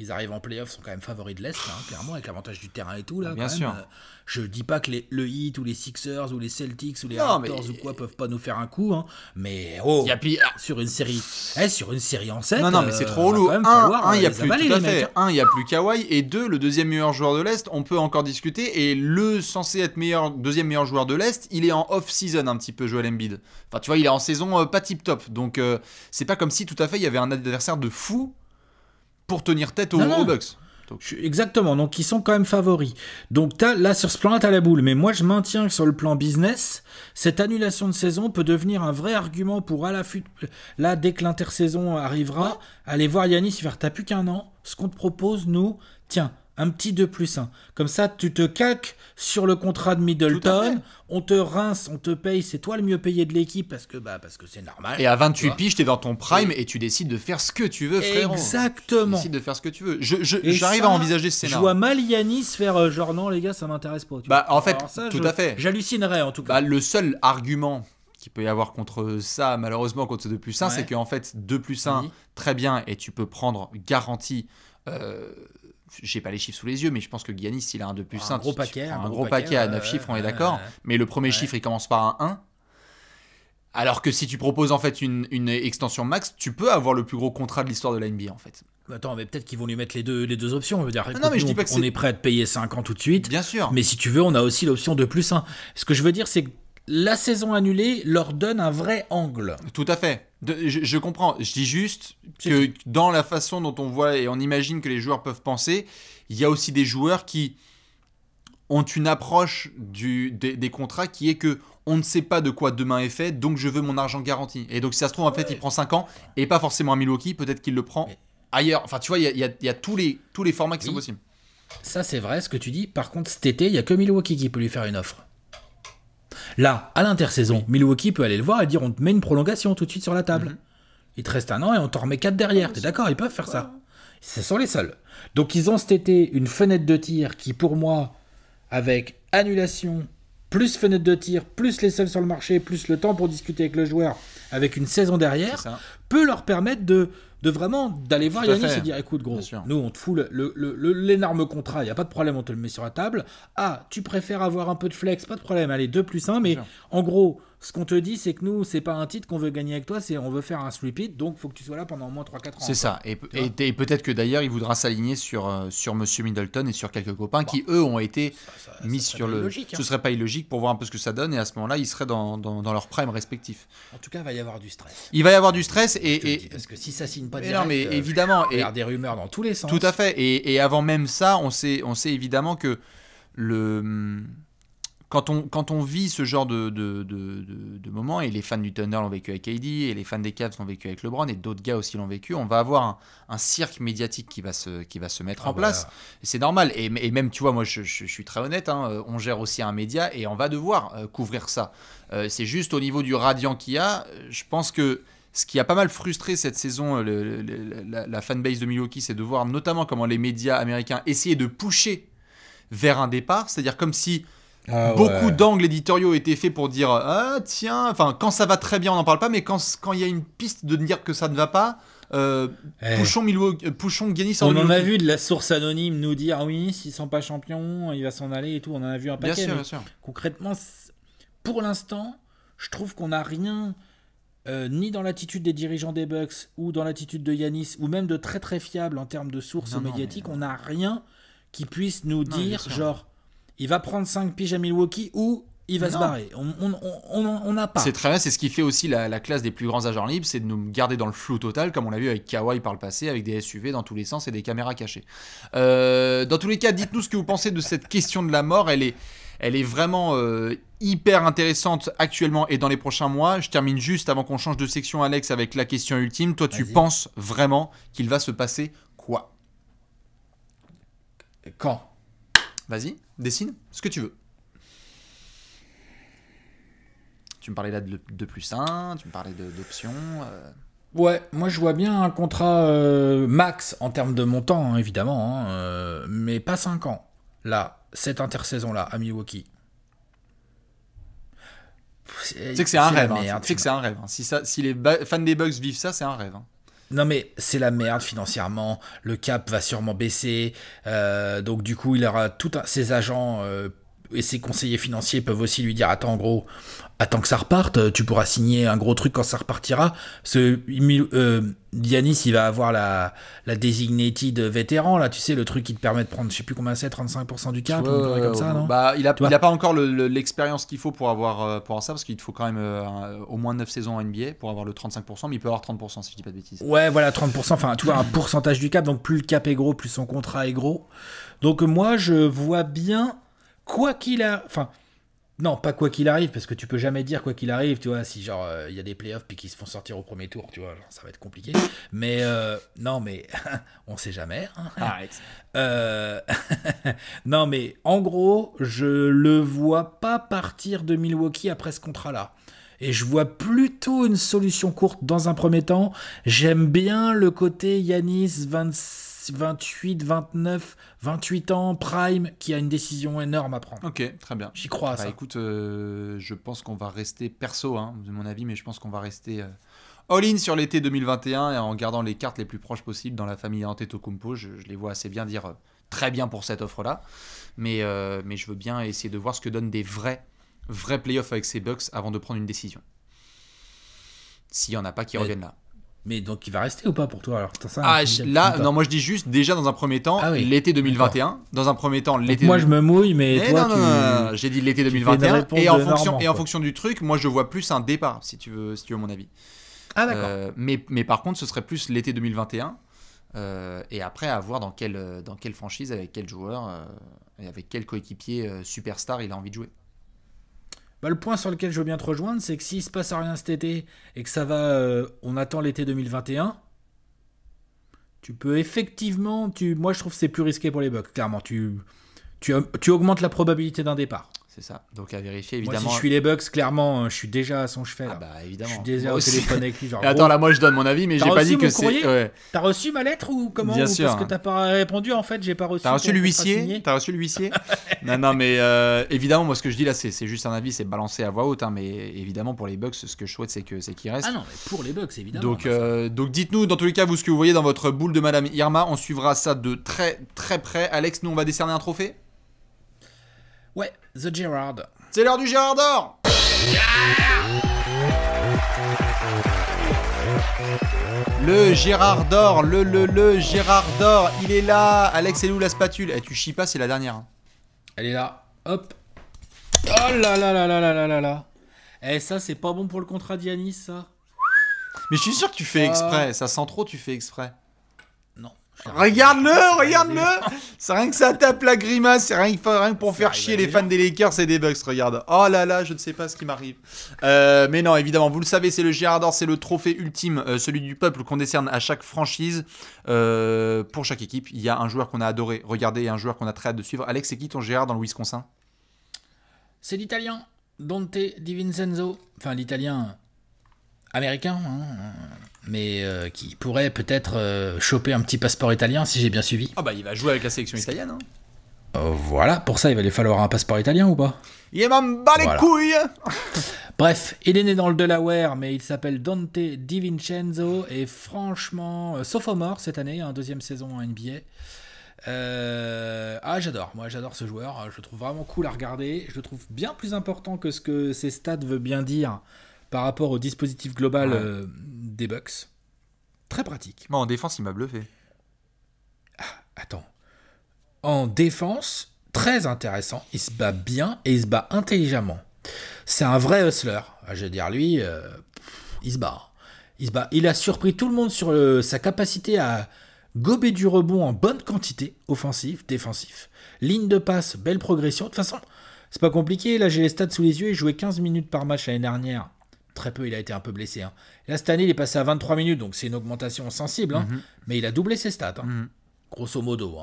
ils arrivent en playoff, sont quand même favoris de l'Est, hein, clairement, avec l'avantage du terrain et tout. Là, Bien sûr. Euh, je dis pas que le Heat ou les Sixers ou les Celtics ou les Raptors ou quoi peuvent pas nous faire un coup, hein. mais oh, y ah. sur une série, eh, sur une série en 7 Non, non, mais c'est trop euh, lourd. Un, il y a euh, plus de hein. Un, il y a plus Kawhi et deux, le deuxième meilleur joueur de l'est, on peut encore discuter et le censé être meilleur deuxième meilleur joueur de l'est, il est en off season un petit peu Joel Embiid. Enfin, tu vois, il est en saison pas tip top, donc c'est pas comme si tout à fait il y avait un adversaire de fou pour tenir tête aux, aux Bucks. Exactement, donc ils sont quand même favoris. Donc as, là, sur ce plan-là, t'as la boule. Mais moi, je maintiens que sur le plan business, cette annulation de saison peut devenir un vrai argument pour, à la là, dès que l'intersaison arrivera, allez voir Yanis, il va t'as plus qu'un an, ce qu'on te propose, nous, tiens, un petit 2 plus 1. Hein. Comme ça, tu te caques sur le contrat de Middleton, on te rince, on te paye, c'est toi le mieux payé de l'équipe parce que bah parce que c'est normal. Et à 28 piges, t'es dans ton prime et... tu décides de faire ce que tu veux, frérot. Exactement. Tu décides de faire ce que tu veux. J'arrive à envisager ce scénario. Je vois mal Yanis faire euh, genre non les gars, ça m'intéresse pas. bah en fait, tout à fait. J'hallucinerais en tout cas. Bah, le seul argument qu'il peut y avoir contre ça, malheureusement, contre ce 2 plus 1, c'est qu'en fait, 2 plus 1, très bien, et tu peux prendre garantie euh, j'ai pas les chiffres sous les yeux, mais je pense que Giannis, s'il a un 2 plus 1. Un gros paquet. Un, gros, paquet, à 9 chiffres, on est d'accord. Mais le premier chiffre, il commence par un 1. Alors que si tu proposes en fait une, extension max, tu peux avoir le plus gros contrat de l'histoire de la NBA en fait. Attends, mais peut-être qu'ils vont lui mettre les deux, les deux options. On dire, est... prêt à te payer 5 ans tout de suite. Bien sûr. Mais si tu veux, on a aussi l'option de plus 1. Ce que je veux dire, c'est que la saison annulée leur donne un vrai angle. Tout à fait je, comprends. Je dis juste que dans la façon dont on voit et on imagine que les joueurs peuvent penser, il y a aussi des joueurs qui ont une approche des, contrats qui est que on ne sait pas de quoi demain est fait, donc je veux mon argent garanti. Et donc si ça se trouve, en fait, il prend 5 ans et pas forcément à Milwaukee, peut-être qu'il le prend ailleurs. Enfin, tu vois, il y a, tous, les, formats qui sont possibles. Ça, c'est vrai ce que tu dis. Par contre, cet été, il y a que Milwaukee qui peut lui faire une offre. Là, à l'intersaison, Milwaukee peut aller le voir et dire on te met une prolongation tout de suite sur la table. Mhm. Il te reste un an et on t'en remet quatre derrière. T'es d'accord Ils peuvent faire ça. Ce sont les seuls. Donc ils ont cet été une fenêtre de tir qui, pour moi, avec annulation, plus fenêtre de tir, plus les seuls sur le marché, plus le temps pour discuter avec le joueur, avec une saison derrière, peut leur permettre de de vraiment d'aller voir Yannis et dire écoute gros, nous on te fout l'énorme le, contrat, il n'y a pas de problème, on te le met sur la table. Ah, tu préfères avoir un peu de flex, pas de problème, allez, 2 plus 1, mais en gros, ce qu'on te dit, c'est que nous, c'est pas un titre qu'on veut gagner avec toi, c'est on veut faire un sweep it, donc faut que tu sois là pendant au moins 3-4 ans. C'est ça. Et, et, peut-être que d'ailleurs, il voudra s'aligner sur, euh, sur Monsieur Middleton et sur quelques copains qui, bah, eux, ont été mis sur le. Logique, hein. Ce serait pas illogique pour voir un peu ce que ça donne, et à ce moment-là, ils seraient dans, dans, leur prime respectif. En tout cas, il va y avoir du stress. Il va y avoir du stress, et. parce que si ça signe pas mais non, mais euh, évidemment. Il y a des rumeurs dans tous les sens. Tout à fait. Et, avant même ça, on sait, on sait évidemment que le quand on, quand on vit ce genre de, de, de, moment, et les fans du Thunder l'ont vécu avec KD, et les fans des Cavs l'ont vécu avec LeBron, et d'autres gars aussi l'ont vécu, on va avoir un, un, cirque médiatique qui va se, qui va se mettre ah en bah place. C'est normal. Et, même, tu vois, moi, je, je, suis très honnête, hein, euh, on gère aussi un média, et on va devoir euh, couvrir ça. Euh, c'est juste au niveau du radiant qu'il y a, je pense que ce qui a pas mal frustré cette saison la, la, fanbase de Milwaukee, c'est de voir notamment comment les médias américains essayaient de pousser vers un départ. C'est-à-dire comme si ah Beaucoup d'angles éditoriaux étaient faits pour dire ah, tiens, enfin quand ça va très bien on n'en parle pas, mais quand quand il y a une piste de dire que ça ne va pas, euh, eh. Pouchon, Milwaukee, euh, On en a vu de la source anonyme nous dire ah oui s'ils sont pas champions il va s'en aller et tout, on en a vu un paquet. Concrètement, pour l'instant, je trouve qu'on n'a rien. Euh, ni dans l'attitude des dirigeants des Bucks ou dans l'attitude de Yanis ou même de très très fiable en termes de sources médiatiques, on n'a rien qui puisse nous dire genre il va prendre 5 piges à Milwaukee ou il va se barrer. On n'a pas. C'est très bien, c'est ce qui fait aussi la, classe des plus grands agents libres, c'est de nous garder dans le flou total, comme on l'a vu avec Kawhi par le passé, avec des SUV dans tous les sens et des caméras cachées. Euh, dans tous les cas, dites-nous ce que vous pensez de cette question de la mort. Elle est, elle est vraiment euh, hyper intéressante actuellement et dans les prochains mois. Je termine juste avant qu'on change de section, Alex, avec la question ultime. Toi, tu penses vraiment qu'il va se passer quoi Quand Vas-y. Dessine ce que tu veux. Tu me parlais là de, plus sain, tu me parlais d'options. Euh. Ouais, moi je vois bien un contrat euh, max en termes de montant, hein, évidemment, hein, euh, mais pas 5 ans. Là, cette intersaison-là, à Milwaukee. Tu sais que c'est un, rêve. Hein. tu sais que c'est un rêve. Si, les fans des Bugs vivent ça, c'est un rêve non mais c'est la merde financièrement, le cap va sûrement baisser, euh, donc du coup il aura tous ses agents euh, et ses conseillers financiers peuvent aussi lui dire attends gros attends que ça reparte euh, tu pourras signer un gros truc quand ça repartira ce euh, il va avoir la la designated vétéran là tu sais le truc qui te permet de prendre je sais plus combien c'est 35% du cap comme ça non bah il a, il a pas encore l'expérience qu'il faut pour avoir euh, pour ça parce qu'il faut quand même au moins 9 saisons en NBA pour avoir le 35% mais il peut avoir 30% si je dis pas de bêtises ouais voilà 30% enfin tu vois un pourcentage du cap donc plus le cap est gros plus son contrat est gros donc moi je vois bien quoi qu'il a. Enfin, non, pas quoi qu'il arrive, parce que tu peux jamais dire quoi qu'il arrive, tu vois, si genre euh, il y a des playoffs puis qu'ils se font sortir au premier tour, tu vois, ça va être compliqué. Mais euh, non, mais (laughs) on sait jamais. Hein. Arrête. Euh, (laughs) non, mais en gros, je le vois pas partir de Milwaukee après ce contrat-là. Et je vois plutôt une solution courte dans un premier temps. J'aime bien le côté Yanis 26. 28, 29, 28 ans, prime, qui a une décision énorme à prendre. Ok, très bien. J'y crois bah, ça. Écoute, euh, je pense qu'on va rester perso, hein, de mon avis, mais je pense qu'on va rester euh, all-in sur l'été 2021 et en gardant les cartes les plus proches possibles dans la famille Antetokounmpo. Je, je les vois assez bien dire euh, très bien pour cette offre-là, mais, mais je veux bien essayer de voir ce que donnent des vrais, vrais playoffs avec ces Bucks avant de prendre une décision. S'il n'y en a pas qui reviennent là. Mais donc il va rester ou pas pour toi alors ça, ah, Là, non, moi je dis juste déjà dans un premier temps ah l'été 2021, dans un premier temps l'été. Moi je me mouille, mais, toi j'ai dit l'été 2021 et en fonction et en fonction du truc, moi je vois plus un départ si tu veux si tu veux mon avis. Ah, euh, mais mais par contre ce serait plus l'été 2021 euh, et après à voir dans quelle dans quelle franchise avec quel joueur euh, avec quel coéquipier superstar il a envie de jouer. Bah, le point sur lequel je veux bien te rejoindre, c'est que s'il se passe rien cet été et que ça va, euh, on attend l'été 2021, tu peux effectivement, tu, moi je trouve que c'est plus risqué pour les Bucks, clairement. tu, tu augmentes la probabilité d'un départ. C'est ça. Donc à vérifier évidemment. Moi, si je suis les Bucks, clairement, euh, je suis déjà à son cheval. Ah bah évidemment. Je suis déjà au téléphone avec lui. (laughs) attends, là, moi je donne mon avis, mais j'ai pas dit que c'est. T'as reçu ma lettre ou comment Bien sûr. Parce que t'as pas répondu en fait, j'ai pas reçu. T'as reçu l'huissier T'as reçu l'huissier (laughs) Non, non, mais euh, évidemment, moi ce que je dis là, c'est juste un avis, c'est balancé à voix haute, hein, mais évidemment pour les Bucks, ce que je souhaite, c'est qu'il reste reste. Ah non, mais pour les Bucks, évidemment. Donc, euh, donc dites-nous dans tous les cas, vous ce que vous voyez dans votre boule de Madame Irma, on suivra ça de très très près. Alex, nous on va décerner un trophée Ouais, The Gerard. C'est l'heure du Gérard d'or Le Gérard d'or, le le le Gérard d'or, il est là Alex, elle est où la spatule Eh, tu chies pas, c'est la dernière. Hein. Elle est là, hop Oh là là là là là là là Eh, ça, c'est pas bon pour le contrat Dianis, ça Mais je suis sûr que tu fais ah. exprès, ça sent trop, tu fais exprès. Regarde-le, (laughs) regarde-le C'est rien que ça tape la grimace, c'est rien, que pour faire chier les fans des Lakers c'est des bugs, regarde. Oh là là, je ne sais pas ce qui m'arrive. Euh, mais non, évidemment, vous le savez, c'est le Gérard c'est le trophée ultime, euh, celui du peuple qu'on décerne à chaque franchise. Euh, pour chaque équipe, il y a un joueur qu'on a adoré, regardez, un joueur qu'on a très hâte de suivre. Alex, c'est qui ton Gérard dans le Wisconsin C'est l'italien, Dante Di Vincenzo. Enfin, l'italien américain, hein, mais euh, qui pourrait peut-être euh, choper un petit passeport italien si j'ai bien suivi. Ah bah il va jouer avec la sélection italienne. Hein. Euh, voilà, pour ça il va lui falloir un passeport italien ou pas Il m'en bat les couilles (laughs) Bref, il est né dans le Delaware, mais il s'appelle Dante DiVincenzo et franchement, sophomore cette année, un hein, deuxième saison en NBA. Ah, j'adore, moi j'adore ce joueur, je le trouve vraiment cool à regarder, je le trouve bien plus important que ce que ses stats veulent bien dire par rapport au dispositif global euh, des Bucks. Très pratique. Moi, en défense, il m'a bluffé. Ah, attends. En défense, très intéressant. Il se bat bien et il se bat intelligemment. C'est un vrai hustler. Ah, je veux dire, lui, euh, il se bat. Il a surpris tout le monde sur sa capacité à gober du rebond en bonne quantité, offensif, défensif. Ligne de passe, belle progression. De toute façon, c'est pas compliqué. Là, j'ai les stats sous les yeux. Il jouait 15 minutes par match l'année dernière très peu, il a été un peu blessé. Hein. Là, cette année, il est passé à 23 minutes, donc c'est une augmentation sensible, hein. mhm. mais il a doublé ses stats. Hein. Mhm. Grosso modo,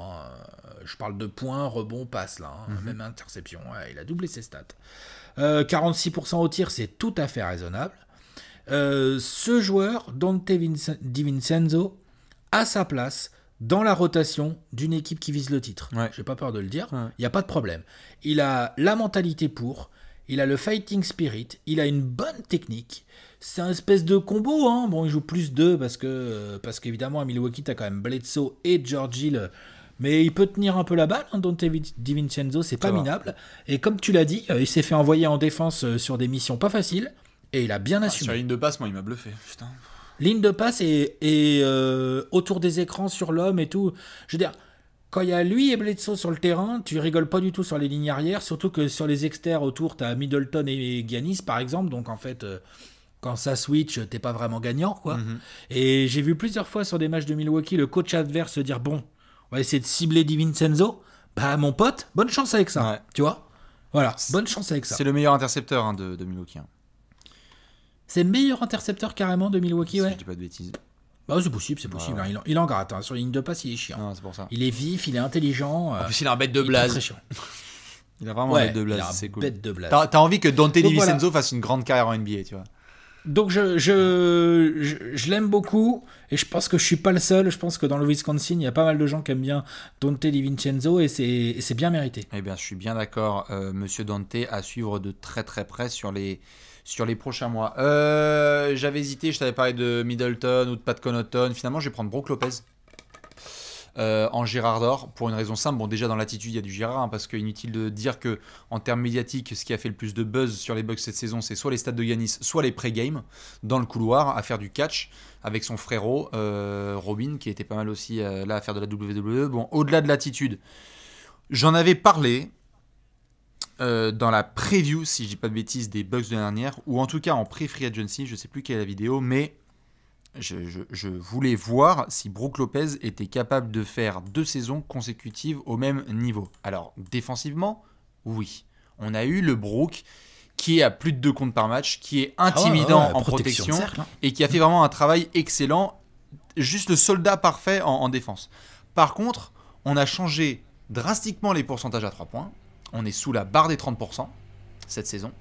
je parle de points, rebonds, passes, là, mhm. même interception, il a doublé ses stats. 46% euh, au tir, c'est tout à fait raisonnable. Euh, ce joueur, Dante DiVincenzo, a sa place dans la rotation d'une équipe qui vise le titre. Je n'ai pas peur de le dire, il n'y a pas de problème. Il a la mentalité pour, il a le fighting spirit, il a une bonne technique. C'est un espèce de combo, hein. Bon, il joue plus deux parce que parce qu'évidemment à Milwaukee t'as quand même Bledsoe et Georgil, Mais il peut tenir un peu la balle, hein, Dante DiVincenzo, c'est pas minable. Et comme tu l'as dit, euh, il s'est fait envoyer en défense euh, sur des missions pas faciles, et il a bien ah, assumé. la ligne de passe, moi, il m'a bluffé, putain. Ligne de passe et, euh, autour des écrans sur l'homme et tout. Je veux dire, quand il y a lui et Bledsoe sur le terrain, tu rigoles pas du tout sur les lignes arrières, surtout que sur les externes autour, tu Middleton et Giannis par exemple, donc en fait, euh, quand ça switch, t'es pas vraiment gagnant quoi. Mhm. Et j'ai vu plusieurs fois sur des matchs de Milwaukee le coach adverse se dire bon, on va essayer de cibler Di Vincenzo. Bah mon pote, bonne chance avec ça, tu vois. Voilà, bonne chance avec ça. C'est le meilleur intercepteur hein, de, Milwaukee. Hein. C'est le meilleur intercepteur carrément de Milwaukee, si ouais. Je pas de bêtises. Bah, c'est possible, c'est possible. Hein. il, en gratte. Hein. Sur les de passe, il est chiant. Il est vif, il est intelligent. Euh, en plus, il a un bête de blaze. Très chiant. (laughs) il a vraiment un bête de blase, C'est cool. Bête de T'as, as envie que Dante Di Vincenzo fasse une grande carrière en NBA, tu vois. Donc je, je, je, l'aime beaucoup et je pense que je suis pas le seul. Je pense que dans le Wisconsin, il y a pas mal de gens qui aiment bien Dante Di Vincenzo et c'est bien mérité. Eh bien, je suis bien d'accord, euh, monsieur Dante, à suivre de très très près sur les, sur les prochains mois. Euh, J'avais hésité, je t'avais parlé de Middleton ou de Pat Connaughton. Finalement, je vais prendre Brock Lopez. Euh, en Gérard d'Or pour une raison simple. Bon, déjà dans l'attitude, il y a du Gérard, hein, parce qu'inutile de dire que en termes médiatiques, ce qui a fait le plus de buzz sur les Bucks cette saison, c'est soit les stades de Yanis, soit les pré-games dans le couloir à faire du catch avec son frérot euh, Robin, qui était pas mal aussi euh, là à faire de la WWE. Bon, au-delà de l'attitude, j'en avais parlé. Euh, dans la preview, si je dis pas de bêtises, des Bucks de l'année dernière, ou en tout cas en pré-free agency, je sais plus quelle est la vidéo, mais je, voulais voir si Brook Lopez était capable de faire deux saisons consécutives au même niveau. Alors, défensivement, oui. On a eu le Brook qui est à plus de deux comptes par match, qui est ah intimidant en protection, hein. et qui a fait vraiment un travail excellent, juste le soldat parfait en, en défense. Par contre, on a changé drastiquement les pourcentages à 3 points. On est sous la barre des 30% cette saison.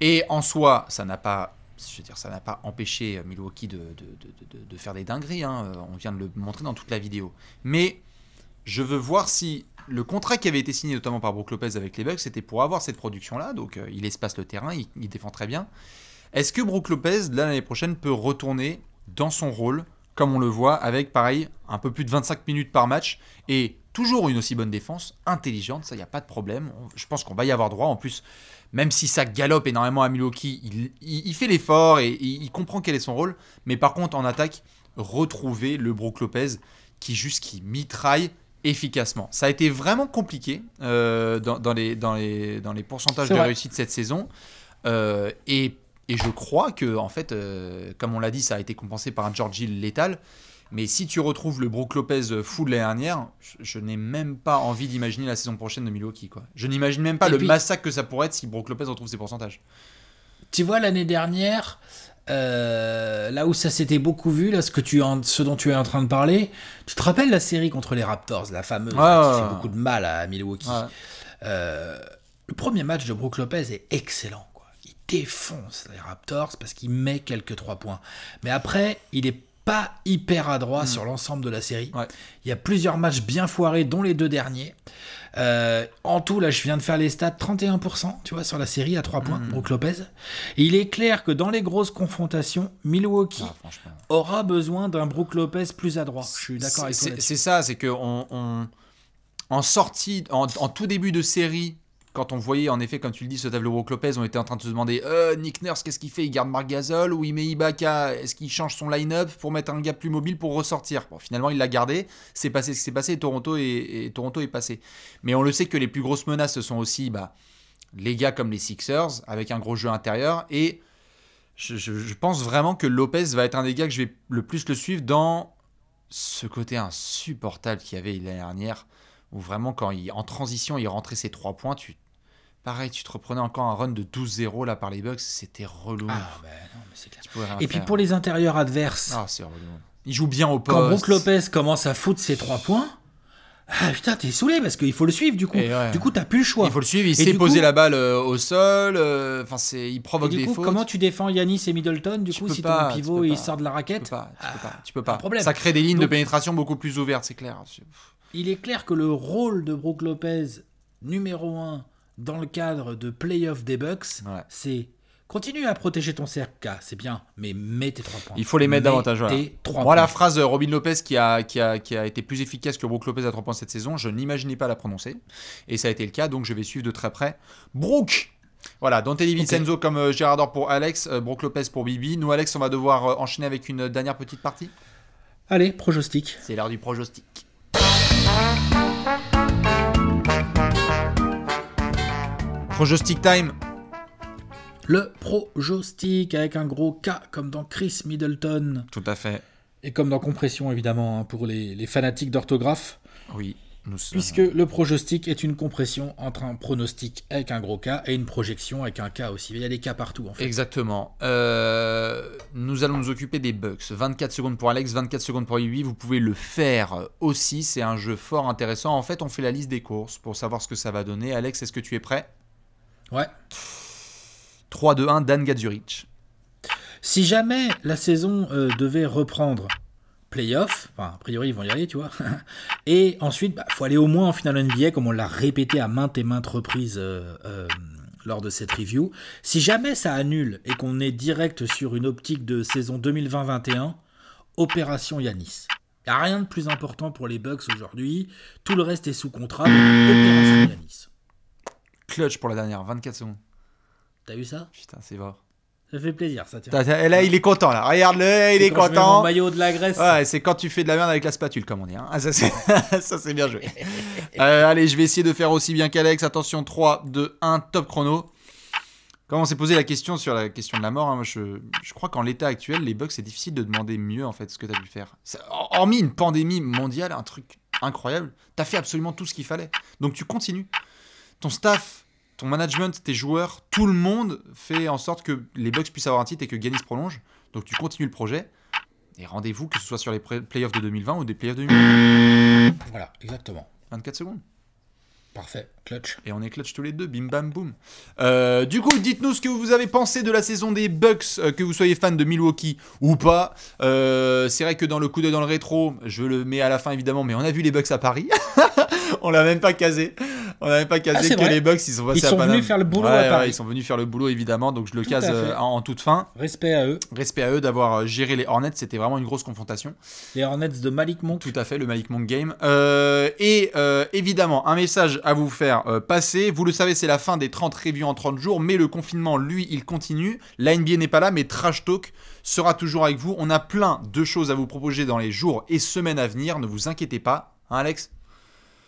Et en soi, ça n'a pas je veux dire, ça n'a pas empêché euh, Milwaukee de, faire des dingueries. Hein. Euh, on vient de le montrer dans toute la vidéo. Mais je veux voir si le contrat qui avait été signé notamment par Brook Lopez avec les Bucks, c'était pour avoir cette production-là. Donc euh, il espace le terrain, il, défend très bien. Est-ce que Brook Lopez, l'année prochaine, peut retourner dans son rôle, comme on le voit, avec pareil, un peu plus de 25 minutes par match et toujours une aussi bonne défense, intelligente, ça, il n'y a pas de problème. Je pense qu'on va y avoir droit. En plus, même si ça galope énormément à Milwaukee, il, fait l'effort et il, comprend quel est son rôle. Mais par contre, en attaque, retrouver le Brook Lopez qui juste mitraille efficacement. Ça a été vraiment compliqué euh, dans, les, pourcentages de réussite cette saison. Euh, et, je crois que, en fait, euh, comme on l'a dit, ça a été compensé par un Georgie létal. Mais si tu retrouves le Brook Lopez fou de l'année dernière, je, n'ai même pas envie d'imaginer la saison prochaine de Milwaukee. Quoi. Je n'imagine même pas le massacre que ça pourrait être si Brook Lopez retrouve ses pourcentages. Tu vois, l'année dernière, euh, là où ça s'était beaucoup vu, là, ce, que tu ce dont tu es en train de parler, tu te rappelles la série contre les Raptors, la fameuse, qui fait ah. beaucoup de mal à Milwaukee. Euh, le premier match de Brook Lopez est excellent. Il défonce les Raptors parce qu'il met quelques trois points. Mais après, il est pas hyper adroit hmm. sur l'ensemble de la série. Il y a plusieurs matchs bien foirés, dont les deux derniers. Euh, en tout, là, je viens de faire les stats 31%, tu vois, sur la série à 3 points, Brook hmm. Lopez. il est clair que dans les grosses confrontations, Milwaukee ah, aura besoin d'un Brook Lopez plus adroit. Je suis d'accord avec toi. C'est ça, c'est que on, en sortie, en, tout début de série, quand on voyait, en effet, comme tu le dis, ce tableau avec Lopez, on était en train de se demander euh, Nick Nurse, qu'est-ce qu'il fait Il garde Marc Gasol ou il met Ibaka Est-ce qu'il change son line-up pour mettre un gars plus mobile pour ressortir Bon, finalement, il l'a gardé. C'est passé ce qui s'est passé. Et Toronto, est, passé. Mais on le sait que les plus grosses menaces, ce sont aussi bah, les gars comme les Sixers, avec un gros jeu intérieur. Et je, pense vraiment que Lopez va être un des gars que je vais le plus le suivre dans ce côté insupportable qu'il y avait l'année dernière où vraiment quand il en transition il rentrait ses trois points, tu Pareil, tu te reprenais encore un run de 12-0 là par les Bucks, c'était relou. Ah, et puis pour les intérieurs adverses. Ah, il joue bien au poste. Quand Brook Lopez commence à foutre ses 3 points. Ah putain, t'es saoulé parce qu'il faut le suivre du coup. Du coup, t'as plus le choix. Il faut le suivre, il sait poser la balle euh, au sol, euh, enfin, c'est, il provoque des coup, fautes. Comment tu défends Yanis et Middleton du coup si ton pivot il sort de la raquette Tu peux pas, ah, tu peux Problème. Ça crée des lignes de pénétration beaucoup plus ouvertes, c'est clair. Il est clair que le rôle de Brook Lopez, numéro 1, dans le cadre de playoff des Bucks, c'est continue à protéger ton cercle, c'est bien, mais mets tes 3 points. Il faut les mettre mets davantage. Voilà. Moi, la phrase Robin Lopez qui a, qui, a, qui a été plus efficace que Brooke Lopez à trois points cette saison, je n'imaginais pas la prononcer. Et ça a été le cas, donc je vais suivre de très près. Brooke voilà, Dante Di Vincenzo comme euh, pour Alex, euh, Brook Brooke Lopez pour Bibi. Nous, Alex, on va devoir euh, enchaîner avec une dernière petite partie. Allez, projostic. C'est l'heure du projostic. Projostic time Le projostic, avec un gros K comme dans Chris Middleton. Tout à fait. Et comme dans Compression évidemment hein, pour les, fanatiques d'orthographe. Oui. Nous sommes. Puisque le projostic est une compression entre un pronostic avec un gros K et une projection avec un K aussi. Il y a des K partout en fait. Exactement. Euh, nous allons nous occuper des bugs. 24 secondes pour Alex, 24 secondes pour Yui. Vous pouvez le faire aussi. C'est un jeu fort intéressant. En fait, on fait la liste des courses pour savoir ce que ça va donner. Alex, est-ce que tu es prêt Ouais. 3-2-1, Dan Gadzurich. Si jamais la saison euh, devait reprendre playoff, enfin, a priori ils vont y aller, tu vois, (laughs) et ensuite, il bah, faut aller au moins en finale NBA, comme on l'a répété à maintes et maintes reprises euh, euh, lors de cette review. Si jamais ça annule et qu'on est direct sur une optique de saison 2020-21, opération Yanis. Il n'y a rien de plus important pour les Bucks aujourd'hui, tout le reste est sous contrat, opération Yanis clutch pour la dernière, 24 secondes. T'as eu ça Putain, c'est vrai. Ça fait plaisir, ça. Et là, il est content, là. Regarde-le, il est, content. maillot de la Grèce. c'est quand tu fais de la merde avec la spatule, comme on dit. Hein. Ah, (laughs) ça, c'est bien joué. Euh, allez, je vais essayer de faire aussi bien qu'Alex. Attention, 3, 2, 1, top chrono. Comment on s'est posé la question sur la question de la mort, hein. je, je, crois qu'en l'état actuel, les bugs, c'est difficile de demander mieux, en fait, ce que tu as dû faire. hormis une pandémie mondiale, un truc incroyable, t'as fait absolument tout ce qu'il fallait. Donc, tu continues. Ton staff, ton management, tes joueurs, tout le monde fait en sorte que les Bucks puissent avoir un titre et que se prolonge. Donc tu continues le projet. Et rendez-vous, que ce soit sur les playoffs de 2020 ou des playoffs de Voilà, exactement. 24 secondes. Parfait. Clutch. Et on est clutch tous les deux, bim bam boum. Euh, du coup, dites-nous ce que vous avez pensé de la saison des Bucks, euh, que vous soyez fan de Milwaukee ou pas. Euh, c'est vrai que dans le coup d'œil dans le rétro, je le mets à la fin évidemment, mais on a vu les Bucks à Paris. (laughs) on l'a même pas casé. On n'avait pas casé ah, que les Bucks, ils sont venus faire le boulot à Paris. ils sont venus faire le boulot évidemment, donc je le case en, en, toute fin. Respect à eux. Respect à eux d'avoir géré les Hornets, c'était vraiment une grosse confrontation. Les Hornets de Malik Monk. Tout à fait, le Malik Monk game. et évidemment, un message à vous faire euh, passé. Vous le savez, c'est la fin des 30 reviews en 30 jours, mais le confinement, lui, il continue. La NBA n'est pas là, mais Trash Talk sera toujours avec vous. On a plein de choses à vous proposer dans les jours et semaines à venir. Ne vous inquiétez pas, hein, Alex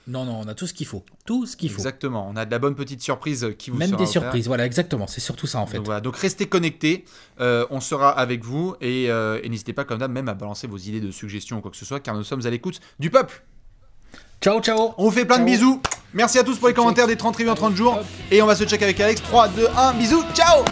non, non, on a tout ce qu'il faut. Tout ce qu'il faut. Exactement. On a de la bonne petite surprise qui vous Même des surprises, voilà, exactement. C'est surtout ça, en fait. Donc, voilà, donc restez connectés. Euh, on sera avec vous. Euh, et, n'hésitez pas, comme d'hab, même à balancer vos idées de suggestions ou quoi que ce soit, car nous sommes à l'écoute du peuple. Ciao, ciao. On vous fait plein de bisous. Merci à tous pour les commentaires des 30 reviews en 30 jours. Et on va se check avec Alex. 3, 2, 1, bisous, ciao